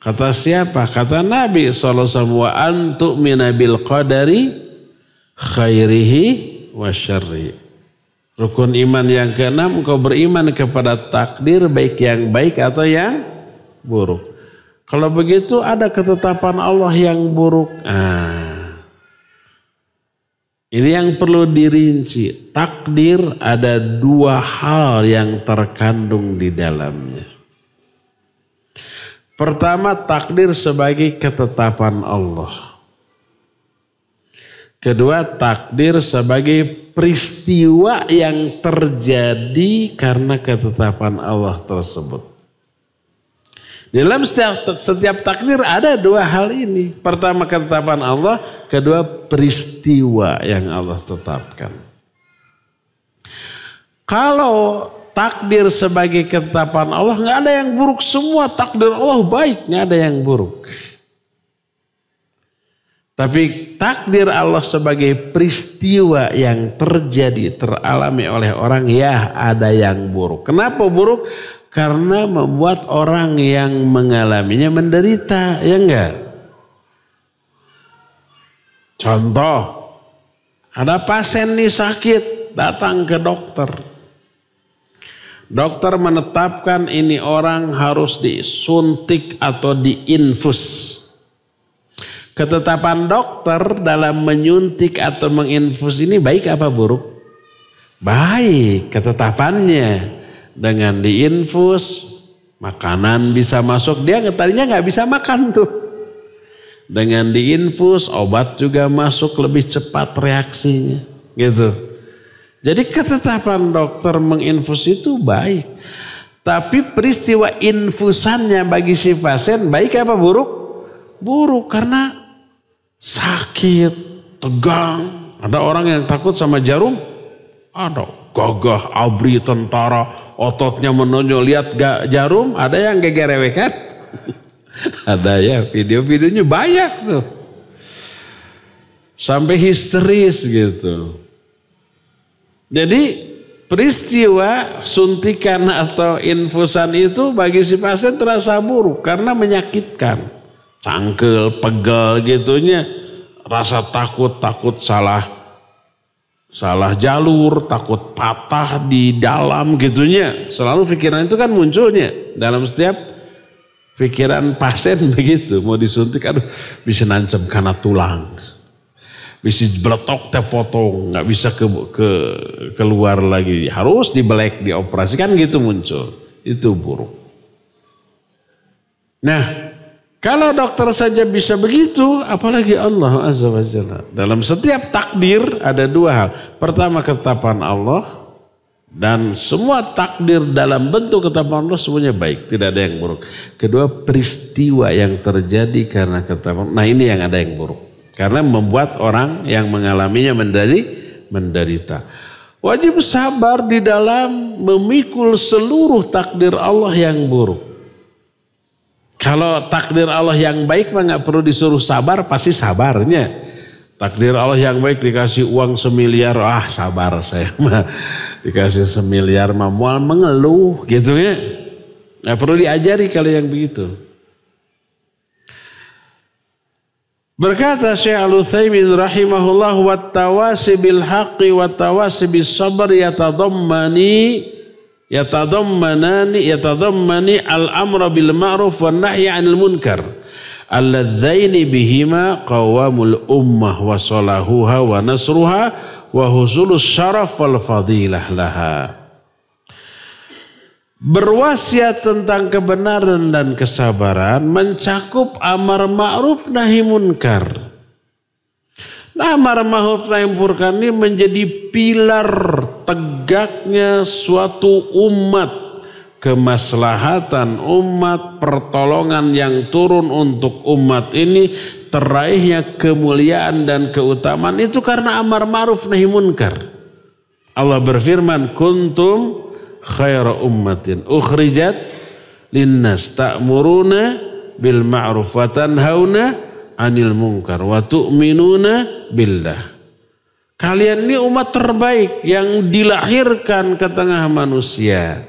Kata siapa? Kata Nabi SAW. semua antuk minabil qadari khairihi wa syarri. Rukun iman yang keenam kau beriman kepada takdir baik yang baik atau yang buruk. Kalau begitu ada ketetapan Allah yang buruk. Ah. Ini yang perlu dirinci. Takdir ada dua hal yang terkandung di dalamnya. Pertama takdir sebagai ketetapan Allah. Kedua takdir sebagai peristiwa yang terjadi karena ketetapan Allah tersebut. Dalam setiap, setiap takdir ada dua hal ini. Pertama ketetapan Allah, kedua peristiwa yang Allah tetapkan. Kalau takdir sebagai ketetapan Allah nggak ada yang buruk semua takdir Allah baik nggak ada yang buruk tapi takdir Allah sebagai peristiwa yang terjadi teralami oleh orang ya ada yang buruk kenapa buruk karena membuat orang yang mengalaminya menderita ya enggak contoh ada pasien nih sakit datang ke dokter Dokter menetapkan ini orang harus disuntik atau diinfus. Ketetapan dokter dalam menyuntik atau menginfus ini baik apa buruk? Baik ketetapannya. Dengan diinfus, makanan bisa masuk. Dia tadinya nggak bisa makan tuh. Dengan diinfus, obat juga masuk lebih cepat reaksinya. Gitu. Jadi ketetapan dokter menginfus itu baik. Tapi peristiwa infusannya bagi si pasien baik apa buruk? Buruk karena sakit, tegang. Ada orang yang takut sama jarum? Ada. Gagah, abri, tentara, ototnya menonjol. Lihat gak jarum, ada yang gegerewekan. ada ya, video-videonya banyak tuh. Sampai histeris gitu. Jadi peristiwa suntikan atau infusan itu bagi si pasien terasa buruk karena menyakitkan. Cangkel, pegal gitunya. Rasa takut, takut salah salah jalur, takut patah di dalam gitunya. Selalu pikiran itu kan munculnya dalam setiap pikiran pasien begitu. Mau disuntik, aduh bisa nancem karena tulang bisa beletok terpotong nggak bisa ke, ke keluar lagi. Harus di dibelek, dioperasikan gitu muncul. Itu buruk. Nah, kalau dokter saja bisa begitu, apalagi Allah Azza wa Dalam setiap takdir ada dua hal. Pertama ketetapan Allah, dan semua takdir dalam bentuk ketetapan Allah semuanya baik, tidak ada yang buruk. Kedua, peristiwa yang terjadi karena ketetapan. Nah, ini yang ada yang buruk. Karena membuat orang yang mengalaminya menjadi menderita. Wajib sabar di dalam memikul seluruh takdir Allah yang buruk. Kalau takdir Allah yang baik mah nggak perlu disuruh sabar, pasti sabarnya. Takdir Allah yang baik dikasih uang semiliar, ah sabar saya mah. Dikasih semiliar mah mual mengeluh gitu ya. Nggak perlu diajari kalau yang begitu. Berkata Syekh Al-Utsaimin rahimahullah wa tawasi bil haqqi wa tawasi bis sabr yatadammani yatadammanani yatadammani al-amra bil ma'ruf wa nahyi 'anil munkar alladzaini bihima qawamul ummah wa salahuha wa nasruha wa husulus syaraf wal fadilah laha. Berwasiat tentang kebenaran dan kesabaran mencakup amar ma'ruf nahi munkar. Nah, amar ma'ruf nahi munkar ini menjadi pilar tegaknya suatu umat kemaslahatan umat, pertolongan yang turun untuk umat ini, teraihnya kemuliaan dan keutamaan itu karena amar ma'ruf nahi munkar. Allah berfirman, kuntum khaira ummatin ukhrijat linnas ta'muruna bil ma'ruf wa tanhauna anil munkar wa tu'minuna billah. Kalian ini umat terbaik yang dilahirkan ke tengah manusia.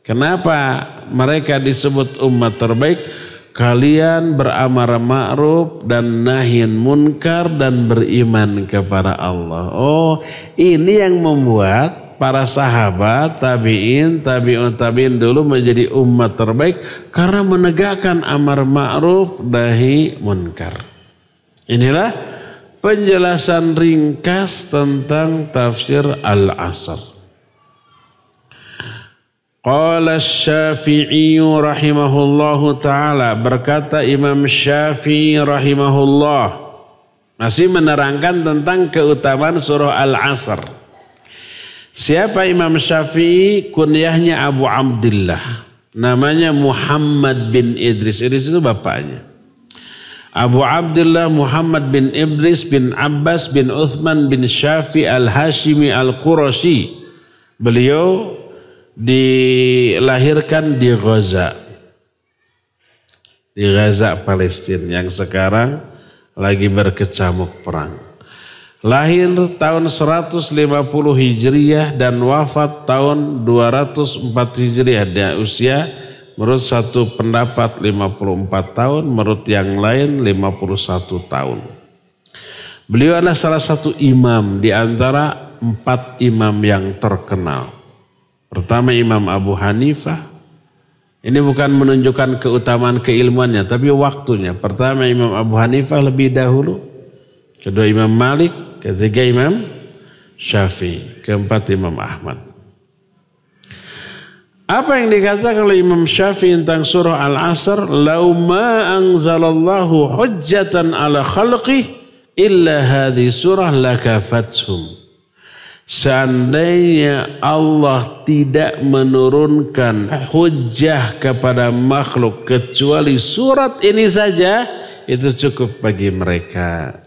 Kenapa mereka disebut umat terbaik? Kalian beramar ma'ruf dan nahin munkar dan beriman kepada Allah. Oh, ini yang membuat para sahabat, tabiin, tabiun tabiin dulu menjadi umat terbaik karena menegakkan amar ma'ruf dahi munkar. Inilah penjelasan ringkas tentang tafsir Al-Asr. Qala Syafi'i rahimahullahu taala berkata Imam Syafi'i rahimahullah masih menerangkan tentang keutamaan surah Al-Asr. Siapa Imam Syafi'i? Kunyahnya Abu Abdullah. Namanya Muhammad bin Idris. Idris itu bapaknya. Abu Abdullah Muhammad bin Idris bin Abbas bin Uthman bin Syafi'i al-Hashimi al-Qurashi. Beliau dilahirkan di Gaza. Di Gaza Palestina yang sekarang lagi berkecamuk perang. Lahir tahun 150 Hijriah dan wafat tahun 204 Hijriah. Dia usia menurut satu pendapat 54 tahun, menurut yang lain 51 tahun. Beliau adalah salah satu imam di antara empat imam yang terkenal. Pertama Imam Abu Hanifah. Ini bukan menunjukkan keutamaan keilmuannya, tapi waktunya. Pertama Imam Abu Hanifah lebih dahulu. Kedua Imam Malik, ketiga Imam Syafi'i, keempat Imam Ahmad. Apa yang dikatakan oleh Imam Syafi'i tentang surah Al-Asr? Lau ma anzalallahu hujjatan ala khalqi illa hadhi surah lakafathum. Seandainya Allah tidak menurunkan hujjah kepada makhluk kecuali surat ini saja, itu cukup bagi mereka.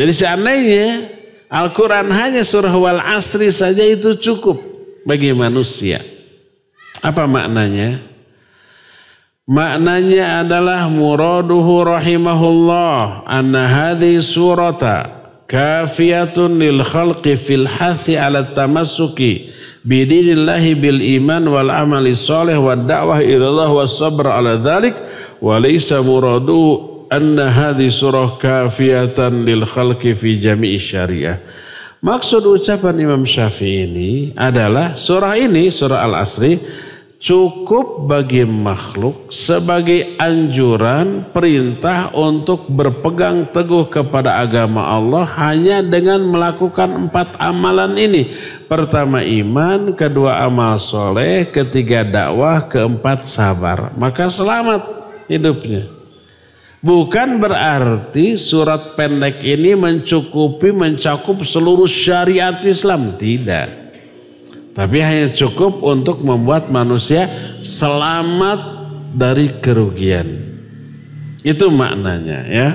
Jadi seandainya Al-Quran hanya surah wal asri saja itu cukup bagi manusia. Apa maknanya? Maknanya adalah muraduhu rahimahullah anna hadhi surata kafiyatun lil khalqi fil hathi ala tamasuki bidinillahi bil iman wal amali soleh wa da'wah ilallah wa sabr ala dhalik wa laysa muraduhu anna hadhi surah kafiyatan lil khalqi fi jami'i syariah. Maksud ucapan Imam Syafi'i ini adalah surah ini, surah Al-Asri, cukup bagi makhluk sebagai anjuran perintah untuk berpegang teguh kepada agama Allah hanya dengan melakukan empat amalan ini. Pertama iman, kedua amal soleh, ketiga dakwah, keempat sabar. Maka selamat hidupnya. Bukan berarti surat pendek ini mencukupi mencakup seluruh syariat Islam, tidak. Tapi hanya cukup untuk membuat manusia selamat dari kerugian. Itu maknanya ya.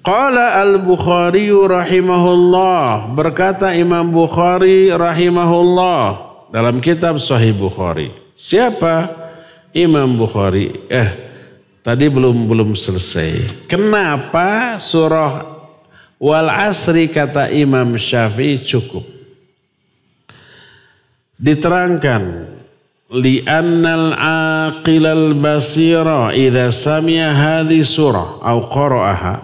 Qala al-Bukhari rahimahullah berkata Imam Bukhari rahimahullah dalam kitab Sahih Bukhari. Siapa Imam Bukhari. Eh, tadi belum belum selesai. Kenapa surah Wal Asri kata Imam Syafi'i cukup. Diterangkan annal aqilal basira idza sami'a hadhi surah atau qara'aha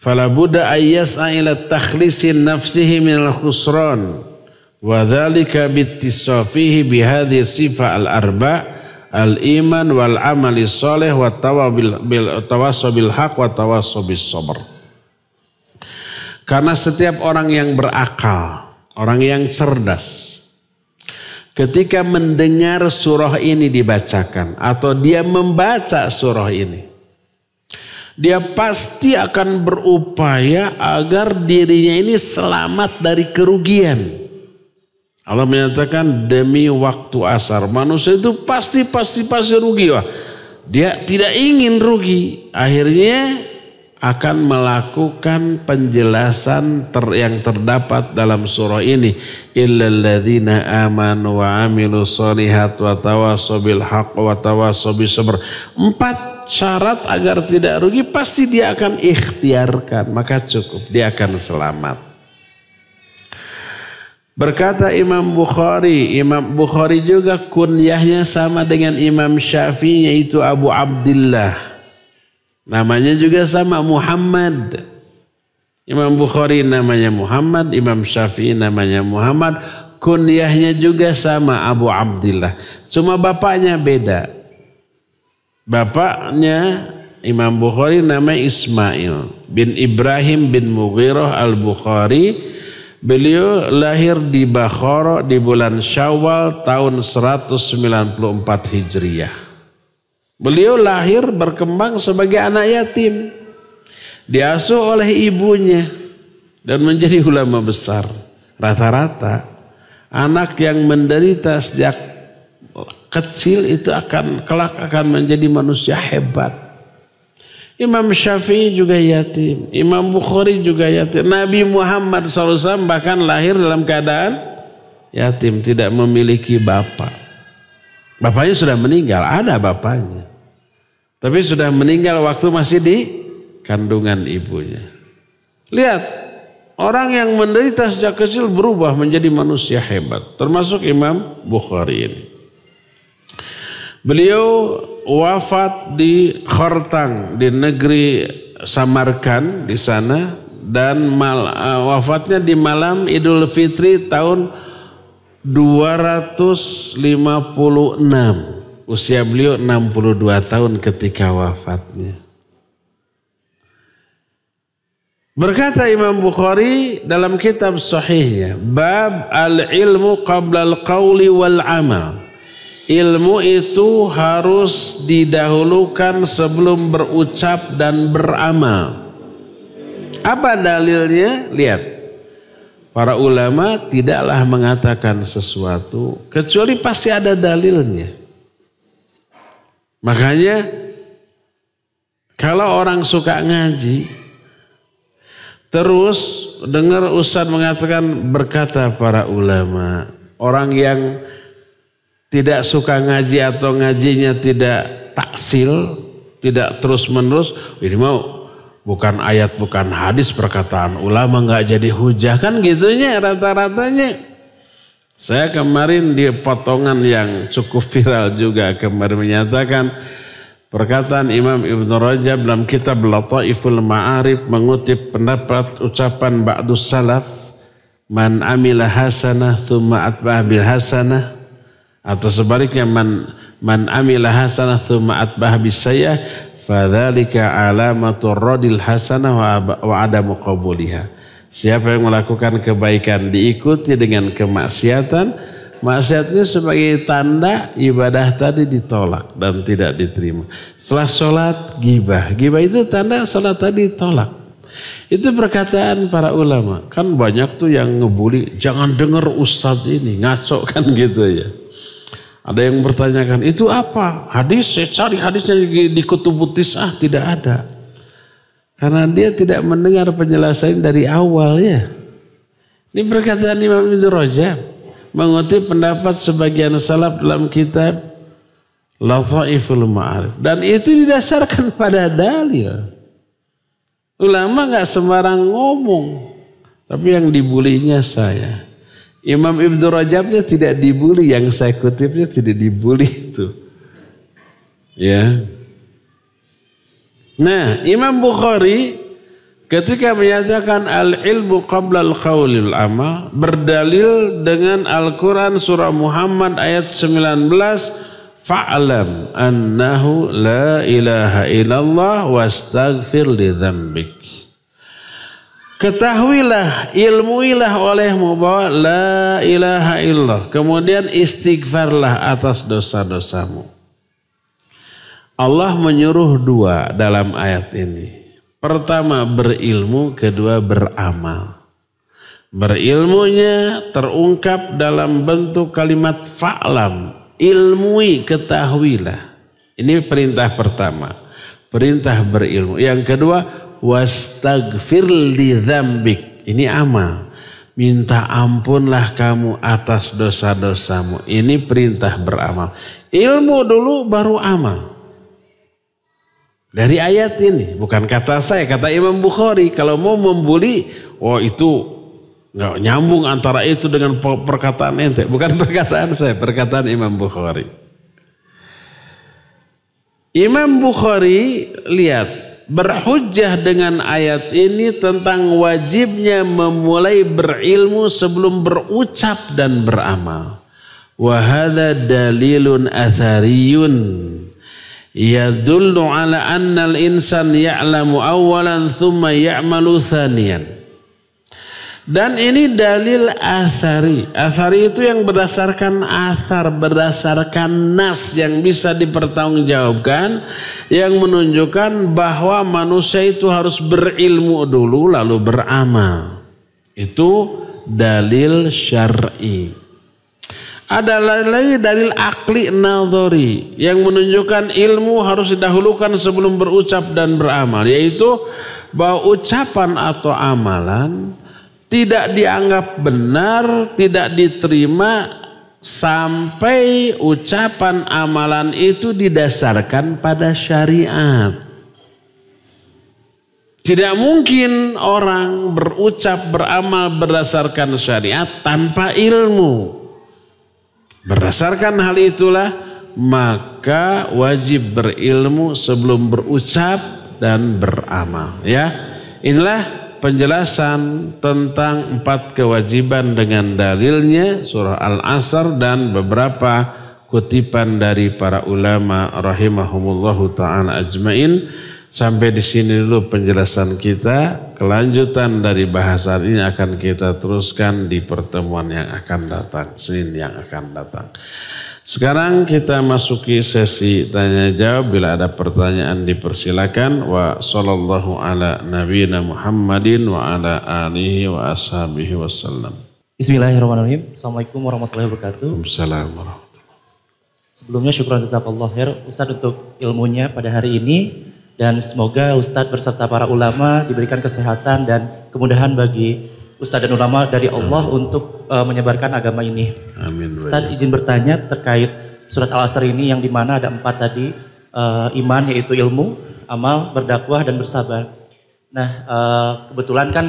fala budda ayyas'a ila takhlisi nafsihi min al khusran wa dhalika bittisafihi hadhi sifat al arba' al iman wal amali soleh wa tawasobil haq wa tawasobis sabr. Karena setiap orang yang berakal, orang yang cerdas, ketika mendengar surah ini dibacakan atau dia membaca surah ini, dia pasti akan berupaya agar dirinya ini selamat dari kerugian. Allah menyatakan demi waktu asar manusia itu pasti pasti pasti rugi wah. Dia tidak ingin rugi. Akhirnya akan melakukan penjelasan ter, yang terdapat dalam surah ini illalladzina amanu wa amilus solihat wa tawasau haqq wa sabr empat syarat agar tidak rugi pasti dia akan ikhtiarkan maka cukup dia akan selamat Berkata Imam Bukhari, Imam Bukhari juga kunyahnya sama dengan Imam Syafi'i yaitu Abu Abdullah. Namanya juga sama Muhammad. Imam Bukhari namanya Muhammad, Imam Syafi'i namanya Muhammad. Kunyahnya juga sama Abu Abdullah. Cuma bapaknya beda. Bapaknya Imam Bukhari namanya Ismail bin Ibrahim bin Mughirah al-Bukhari. Beliau lahir di Bakhoro di bulan Syawal tahun 194 Hijriah. Beliau lahir berkembang sebagai anak yatim. Diasuh oleh ibunya dan menjadi ulama besar. Rata-rata anak yang menderita sejak kecil itu akan kelak akan menjadi manusia hebat. Imam Syafi'i juga yatim. Imam Bukhari juga yatim. Nabi Muhammad SAW bahkan lahir dalam keadaan yatim. Tidak memiliki bapak. Bapaknya sudah meninggal. Ada bapaknya. Tapi sudah meninggal waktu masih di kandungan ibunya. Lihat. Orang yang menderita sejak kecil berubah menjadi manusia hebat. Termasuk Imam Bukhari ini. Beliau wafat di Khortang di negeri Samarkan di sana dan mal, eh, wafatnya di malam Idul Fitri tahun 256 usia beliau 62 tahun ketika wafatnya Berkata Imam Bukhari dalam kitab sahihnya, bab al-ilmu qabla al-qawli wal-amal. Ilmu itu harus didahulukan sebelum berucap dan beramal. Apa dalilnya? Lihat. Para ulama tidaklah mengatakan sesuatu kecuali pasti ada dalilnya. Makanya kalau orang suka ngaji terus dengar Ustaz mengatakan berkata para ulama, orang yang tidak suka ngaji atau ngajinya tidak taksil, tidak terus-menerus, ini mau bukan ayat bukan hadis perkataan ulama nggak jadi hujah kan gitunya rata-ratanya. Saya kemarin di potongan yang cukup viral juga kemarin menyatakan perkataan Imam Ibn Rajab dalam kitab Lataiful Ma'arif mengutip pendapat ucapan Ba'dus Salaf Man Amilah hasanah thumma atbah bil hasanah atau sebaliknya man man amila hasanah thumma atbah bisayyah fadzalika alamatur radil hasanah wa, wa adamu qabuliha siapa yang melakukan kebaikan diikuti dengan kemaksiatan maksiatnya sebagai tanda ibadah tadi ditolak dan tidak diterima setelah sholat gibah gibah itu tanda sholat tadi ditolak itu perkataan para ulama kan banyak tuh yang ngebully jangan dengar ustadz ini ngaco kan gitu ya ada yang bertanyakan, itu apa? Hadis, saya cari hadisnya di, di Kutubutis, ah tidak ada. Karena dia tidak mendengar penjelasan dari awal ya. Ini perkataan Imam Ibn Rajab. Mengutip pendapat sebagian salaf dalam kitab Lathaiful Ma'arif. Dan itu didasarkan pada dalil. Ulama gak sembarang ngomong. Tapi yang dibulinya saya. Imam Ibnu Rajabnya tidak dibully, yang saya kutipnya tidak dibully itu. Ya. Nah, Imam Bukhari ketika menyatakan al ilmu qabla al qaulil amal berdalil dengan Al-Qur'an surah Muhammad ayat 19 fa'alam annahu la ilaha illallah wastaghfir li dzambik. Ketahuilah, ilmuilah olehmu bahwa la ilaha illallah. Kemudian istighfarlah atas dosa-dosamu. Allah menyuruh dua dalam ayat ini. Pertama berilmu, kedua beramal. Berilmunya terungkap dalam bentuk kalimat fa'lam. Ilmui, ketahuilah. Ini perintah pertama. Perintah berilmu. Yang kedua wastagfir li dzambik. Ini amal. Minta ampunlah kamu atas dosa-dosamu. Ini perintah beramal. Ilmu dulu baru amal. Dari ayat ini, bukan kata saya, kata Imam Bukhari. Kalau mau membuli, oh itu nggak nyambung antara itu dengan perkataan ente. Bukan perkataan saya, perkataan Imam Bukhari. Imam Bukhari lihat berhujjah dengan ayat ini tentang wajibnya memulai berilmu sebelum berucap dan beramal. Wahada dalilun athariyun yadullu ala annal insan ya'lamu awalan thumma ya'malu thaniyan. Dan ini dalil asari. Asari itu yang berdasarkan asar, berdasarkan nas yang bisa dipertanggungjawabkan. Yang menunjukkan bahwa manusia itu harus berilmu dulu lalu beramal. Itu dalil syar'i. Ada lagi dalil akli nazori yang menunjukkan ilmu harus didahulukan sebelum berucap dan beramal yaitu bahwa ucapan atau amalan tidak dianggap benar, tidak diterima sampai ucapan amalan itu didasarkan pada syariat. Tidak mungkin orang berucap beramal berdasarkan syariat tanpa ilmu. Berdasarkan hal itulah maka wajib berilmu sebelum berucap dan beramal ya. Inilah penjelasan tentang empat kewajiban dengan dalilnya surah Al-Asr dan beberapa kutipan dari para ulama rahimahumullahu taala ajmain. Sampai di sini dulu penjelasan kita. Kelanjutan dari bahasan ini akan kita teruskan di pertemuan yang akan datang, Senin yang akan datang. Sekarang kita masuki sesi tanya jawab. Bila ada pertanyaan dipersilakan. Wa sallallahu ala nabiyina Muhammadin wa ala alihi wa ashabihi wasallam Bismillahirrahmanirrahim. Assalamualaikum warahmatullahi wabarakatuh. Assalamualaikum Sebelumnya syukur Allah khair Ustaz untuk ilmunya pada hari ini dan semoga Ustadz berserta para ulama diberikan kesehatan dan kemudahan bagi Ustadz dan ulama dari Allah untuk uh, menyebarkan agama ini. Amin. Ustaz izin bertanya terkait surat Al-Asr ini yang dimana ada empat tadi uh, iman yaitu ilmu, amal, berdakwah dan bersabar. Nah uh, kebetulan kan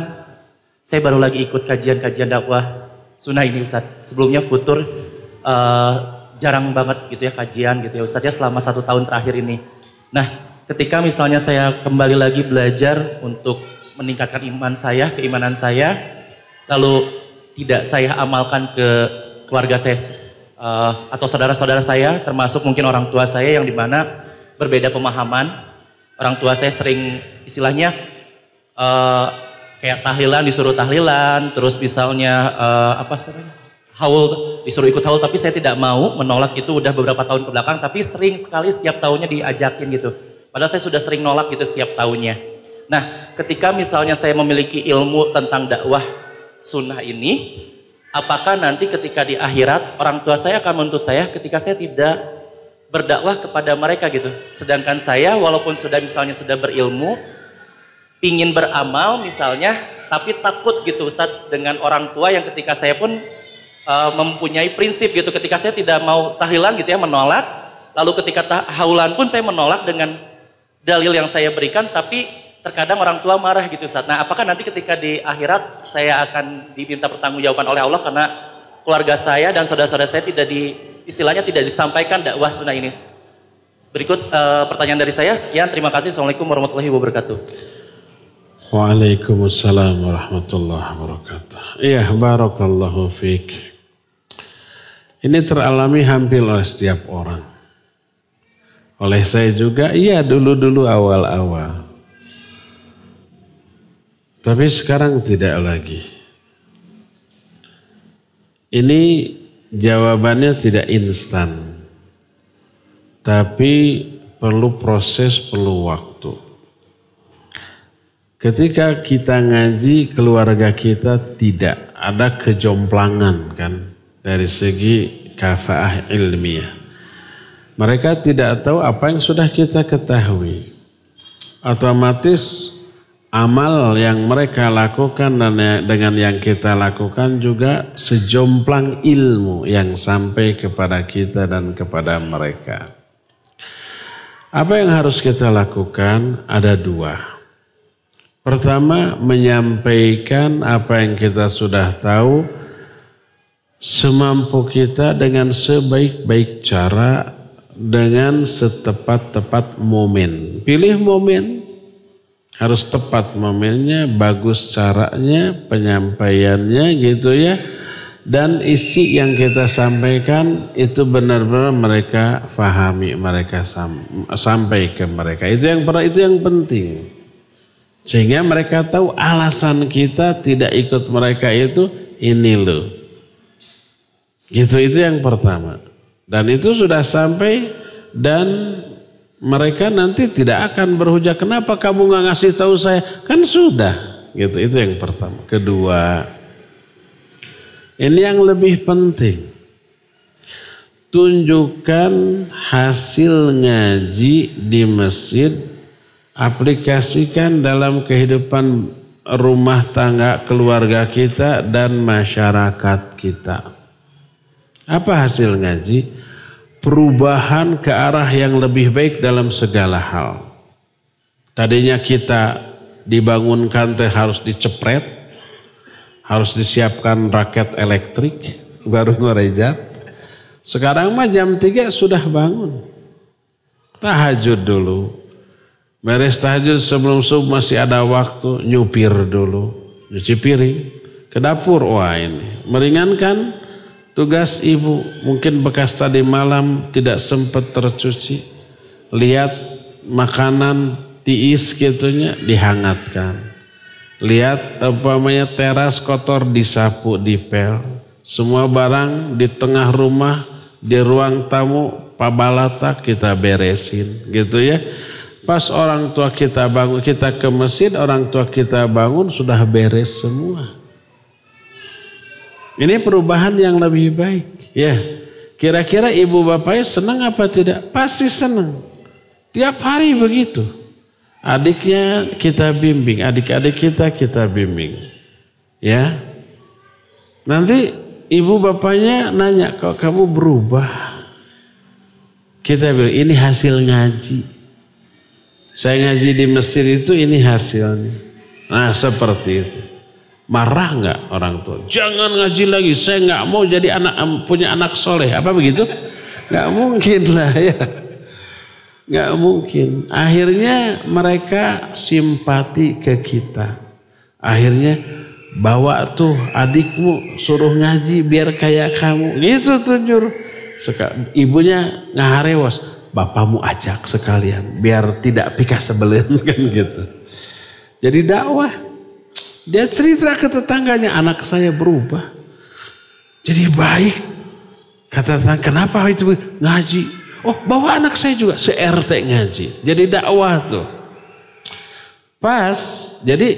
saya baru lagi ikut kajian-kajian dakwah sunnah ini Ustaz. Sebelumnya futur uh, jarang banget gitu ya kajian gitu ya Ustaz ya selama satu tahun terakhir ini. Nah ketika misalnya saya kembali lagi belajar untuk meningkatkan iman saya, keimanan saya, lalu tidak saya amalkan ke keluarga saya uh, atau saudara-saudara saya, termasuk mungkin orang tua saya yang dimana berbeda pemahaman. Orang tua saya sering istilahnya uh, kayak tahlilan disuruh tahlilan, terus misalnya uh, apa sering Haul disuruh ikut haul, tapi saya tidak mau menolak itu udah beberapa tahun ke belakang, tapi sering sekali setiap tahunnya diajakin gitu. Padahal saya sudah sering nolak gitu setiap tahunnya. Nah, ketika misalnya saya memiliki ilmu tentang dakwah sunnah ini, apakah nanti ketika di akhirat orang tua saya akan menuntut saya ketika saya tidak berdakwah kepada mereka gitu. Sedangkan saya walaupun sudah misalnya sudah berilmu, ingin beramal misalnya, tapi takut gitu Ustaz dengan orang tua yang ketika saya pun uh, mempunyai prinsip gitu. Ketika saya tidak mau tahlilan gitu ya menolak, lalu ketika haulan pun saya menolak dengan dalil yang saya berikan, tapi terkadang orang tua marah gitu saat. Nah, apakah nanti ketika di akhirat saya akan diminta pertanggungjawaban oleh Allah karena keluarga saya dan saudara-saudara saya tidak di istilahnya tidak disampaikan dakwah sunnah ini? Berikut uh, pertanyaan dari saya. Sekian, terima kasih. Assalamualaikum warahmatullahi wabarakatuh. Waalaikumsalam warahmatullahi wabarakatuh. Iya, barakallahu fiik. Ini teralami hampir oleh setiap orang. Oleh saya juga, iya dulu-dulu awal-awal. Tapi sekarang tidak lagi. Ini jawabannya tidak instan. Tapi perlu proses, perlu waktu. Ketika kita ngaji, keluarga kita tidak ada kejomplangan kan dari segi kafaah ilmiah. Mereka tidak tahu apa yang sudah kita ketahui. Otomatis amal yang mereka lakukan dan ya, dengan yang kita lakukan juga sejomplang ilmu yang sampai kepada kita dan kepada mereka. Apa yang harus kita lakukan? Ada dua. Pertama, menyampaikan apa yang kita sudah tahu semampu kita dengan sebaik-baik cara dengan setepat-tepat momen. Pilih momen harus tepat momennya, bagus caranya, penyampaiannya gitu ya. Dan isi yang kita sampaikan itu benar-benar mereka fahami, mereka sam sampai ke mereka. Itu yang pernah, itu yang penting. Sehingga mereka tahu alasan kita tidak ikut mereka itu ini loh. Gitu itu yang pertama. Dan itu sudah sampai dan mereka nanti tidak akan berhujah kenapa kamu nggak ngasih tahu saya kan sudah gitu itu yang pertama kedua ini yang lebih penting tunjukkan hasil ngaji di masjid aplikasikan dalam kehidupan rumah tangga keluarga kita dan masyarakat kita apa hasil ngaji perubahan ke arah yang lebih baik dalam segala hal. Tadinya kita dibangunkan teh harus dicepret, harus disiapkan raket elektrik, baru ngorejat. Sekarang mah jam 3 sudah bangun. Tahajud dulu. Beres tahajud sebelum sub masih ada waktu, nyupir dulu, nyuci piring, ke dapur wah ini. Meringankan Tugas ibu mungkin bekas tadi malam tidak sempat tercuci. Lihat makanan tiis gitunya dihangatkan. Lihat umpamanya teras kotor disapu, di pel. Semua barang di tengah rumah, di ruang tamu, pabalata kita beresin gitu ya. Pas orang tua kita bangun, kita ke masjid, orang tua kita bangun sudah beres semua. Ini perubahan yang lebih baik. Ya, kira-kira ibu bapaknya senang apa tidak? Pasti senang. Tiap hari begitu. Adiknya kita bimbing, adik-adik kita kita bimbing. Ya. Nanti ibu bapaknya nanya, kok kamu berubah? Kita bilang, ini hasil ngaji. Saya ngaji di masjid itu, ini hasilnya. Nah, seperti itu. Marah nggak orang tua? Jangan ngaji lagi, saya nggak mau jadi anak punya anak soleh. Apa begitu? Nggak mungkin lah ya. Nggak mungkin. Akhirnya mereka simpati ke kita. Akhirnya bawa tuh adikmu suruh ngaji biar kayak kamu. Gitu tuh Suka, Ibunya ngaharewas bapamu ajak sekalian biar tidak pikah sebelen kan gitu. Jadi dakwah dia cerita ke tetangganya, anak saya berubah. Jadi baik. Kata tetangga, kenapa itu ngaji? Oh bawa anak saya juga, se-RT ngaji. Jadi dakwah tuh. Pas, jadi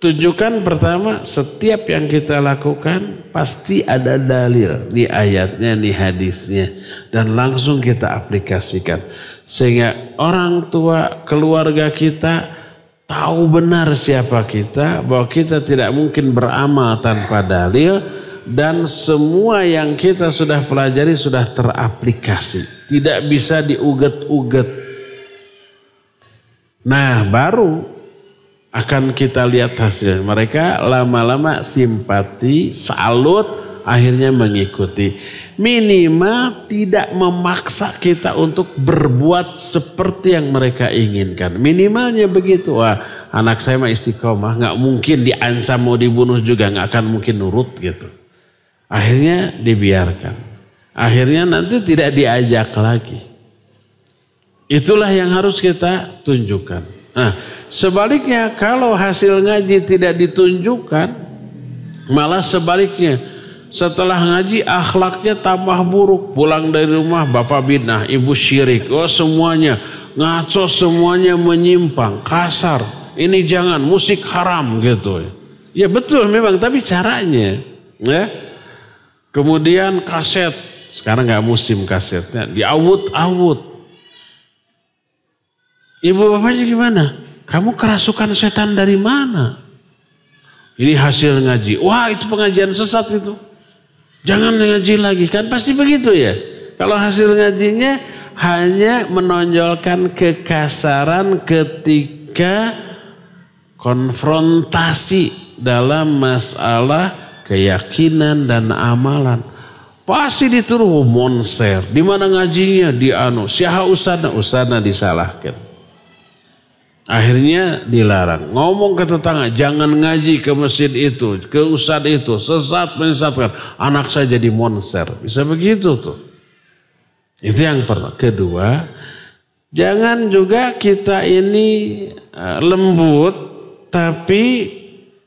tunjukkan pertama setiap yang kita lakukan pasti ada dalil di ayatnya, di hadisnya. Dan langsung kita aplikasikan. Sehingga orang tua, keluarga kita, tahu benar siapa kita, bahwa kita tidak mungkin beramal tanpa dalil, dan semua yang kita sudah pelajari sudah teraplikasi, tidak bisa diuget-uget. Nah, baru akan kita lihat hasil mereka lama-lama simpati, salut, akhirnya mengikuti. Minimal tidak memaksa kita untuk berbuat seperti yang mereka inginkan. Minimalnya begitu. Wah anak saya mah istiqomah nggak mungkin diancam mau dibunuh juga nggak akan mungkin nurut gitu. Akhirnya dibiarkan. Akhirnya nanti tidak diajak lagi. Itulah yang harus kita tunjukkan. Nah, sebaliknya kalau hasil ngaji tidak ditunjukkan, malah sebaliknya setelah ngaji akhlaknya tambah buruk. Pulang dari rumah bapak binah ibu syirik. Oh semuanya ngaco semuanya menyimpang, kasar. Ini jangan musik haram gitu. Ya betul memang tapi caranya. Ya. Kemudian kaset. Sekarang nggak musim kasetnya. Diawut-awut. Ibu bapaknya gimana? Kamu kerasukan setan dari mana? Ini hasil ngaji. Wah itu pengajian sesat itu. Jangan ngaji lagi kan pasti begitu ya. Kalau hasil ngajinya hanya menonjolkan kekasaran ketika konfrontasi dalam masalah keyakinan dan amalan. Pasti dituruh oh, monster. Di mana ngajinya? Di anu. Siaha usana, usana disalahkan. Akhirnya dilarang. Ngomong ke tetangga, jangan ngaji ke masjid itu, ke ustadz itu. Sesat menyesatkan. Anak saya jadi monster. Bisa begitu tuh. Itu yang pertama. Kedua, jangan juga kita ini e, lembut tapi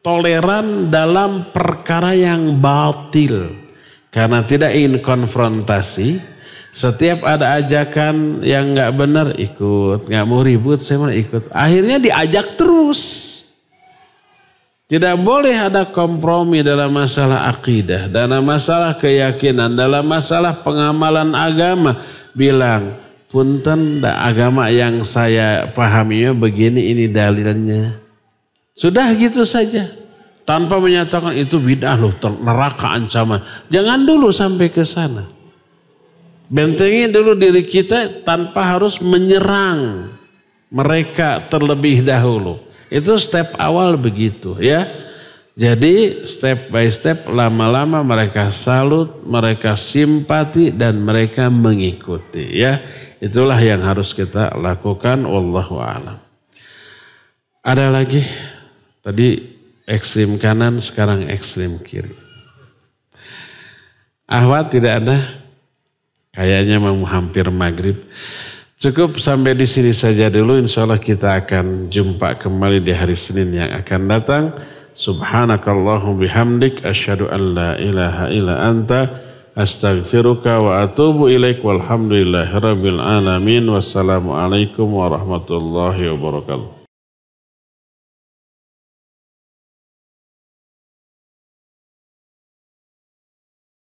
toleran dalam perkara yang batil. Karena tidak ingin konfrontasi, setiap ada ajakan yang nggak benar ikut, nggak mau ribut saya mau ikut. Akhirnya diajak terus. Tidak boleh ada kompromi dalam masalah akidah, dalam masalah keyakinan, dalam masalah pengamalan agama. Bilang, punten agama yang saya pahaminya begini ini dalilnya. Sudah gitu saja. Tanpa menyatakan itu bid'ah loh, neraka ancaman. Jangan dulu sampai ke sana. Bentengi dulu diri kita tanpa harus menyerang mereka terlebih dahulu. Itu step awal begitu ya. Jadi step by step lama-lama mereka salut, mereka simpati dan mereka mengikuti ya. Itulah yang harus kita lakukan wallahu alam. Ada lagi tadi ekstrim kanan sekarang ekstrim kiri. Ahwat tidak ada? Kayaknya mau hampir maghrib. Cukup sampai di sini saja dulu. Insya Allah kita akan jumpa kembali di hari Senin yang akan datang. Subhanakallahu bihamdik. Asyadu an la ilaha illa anta. Astaghfiruka wa atubu ilaik. Walhamdulillahi rabbil alamin. Wassalamualaikum warahmatullahi wabarakatuh.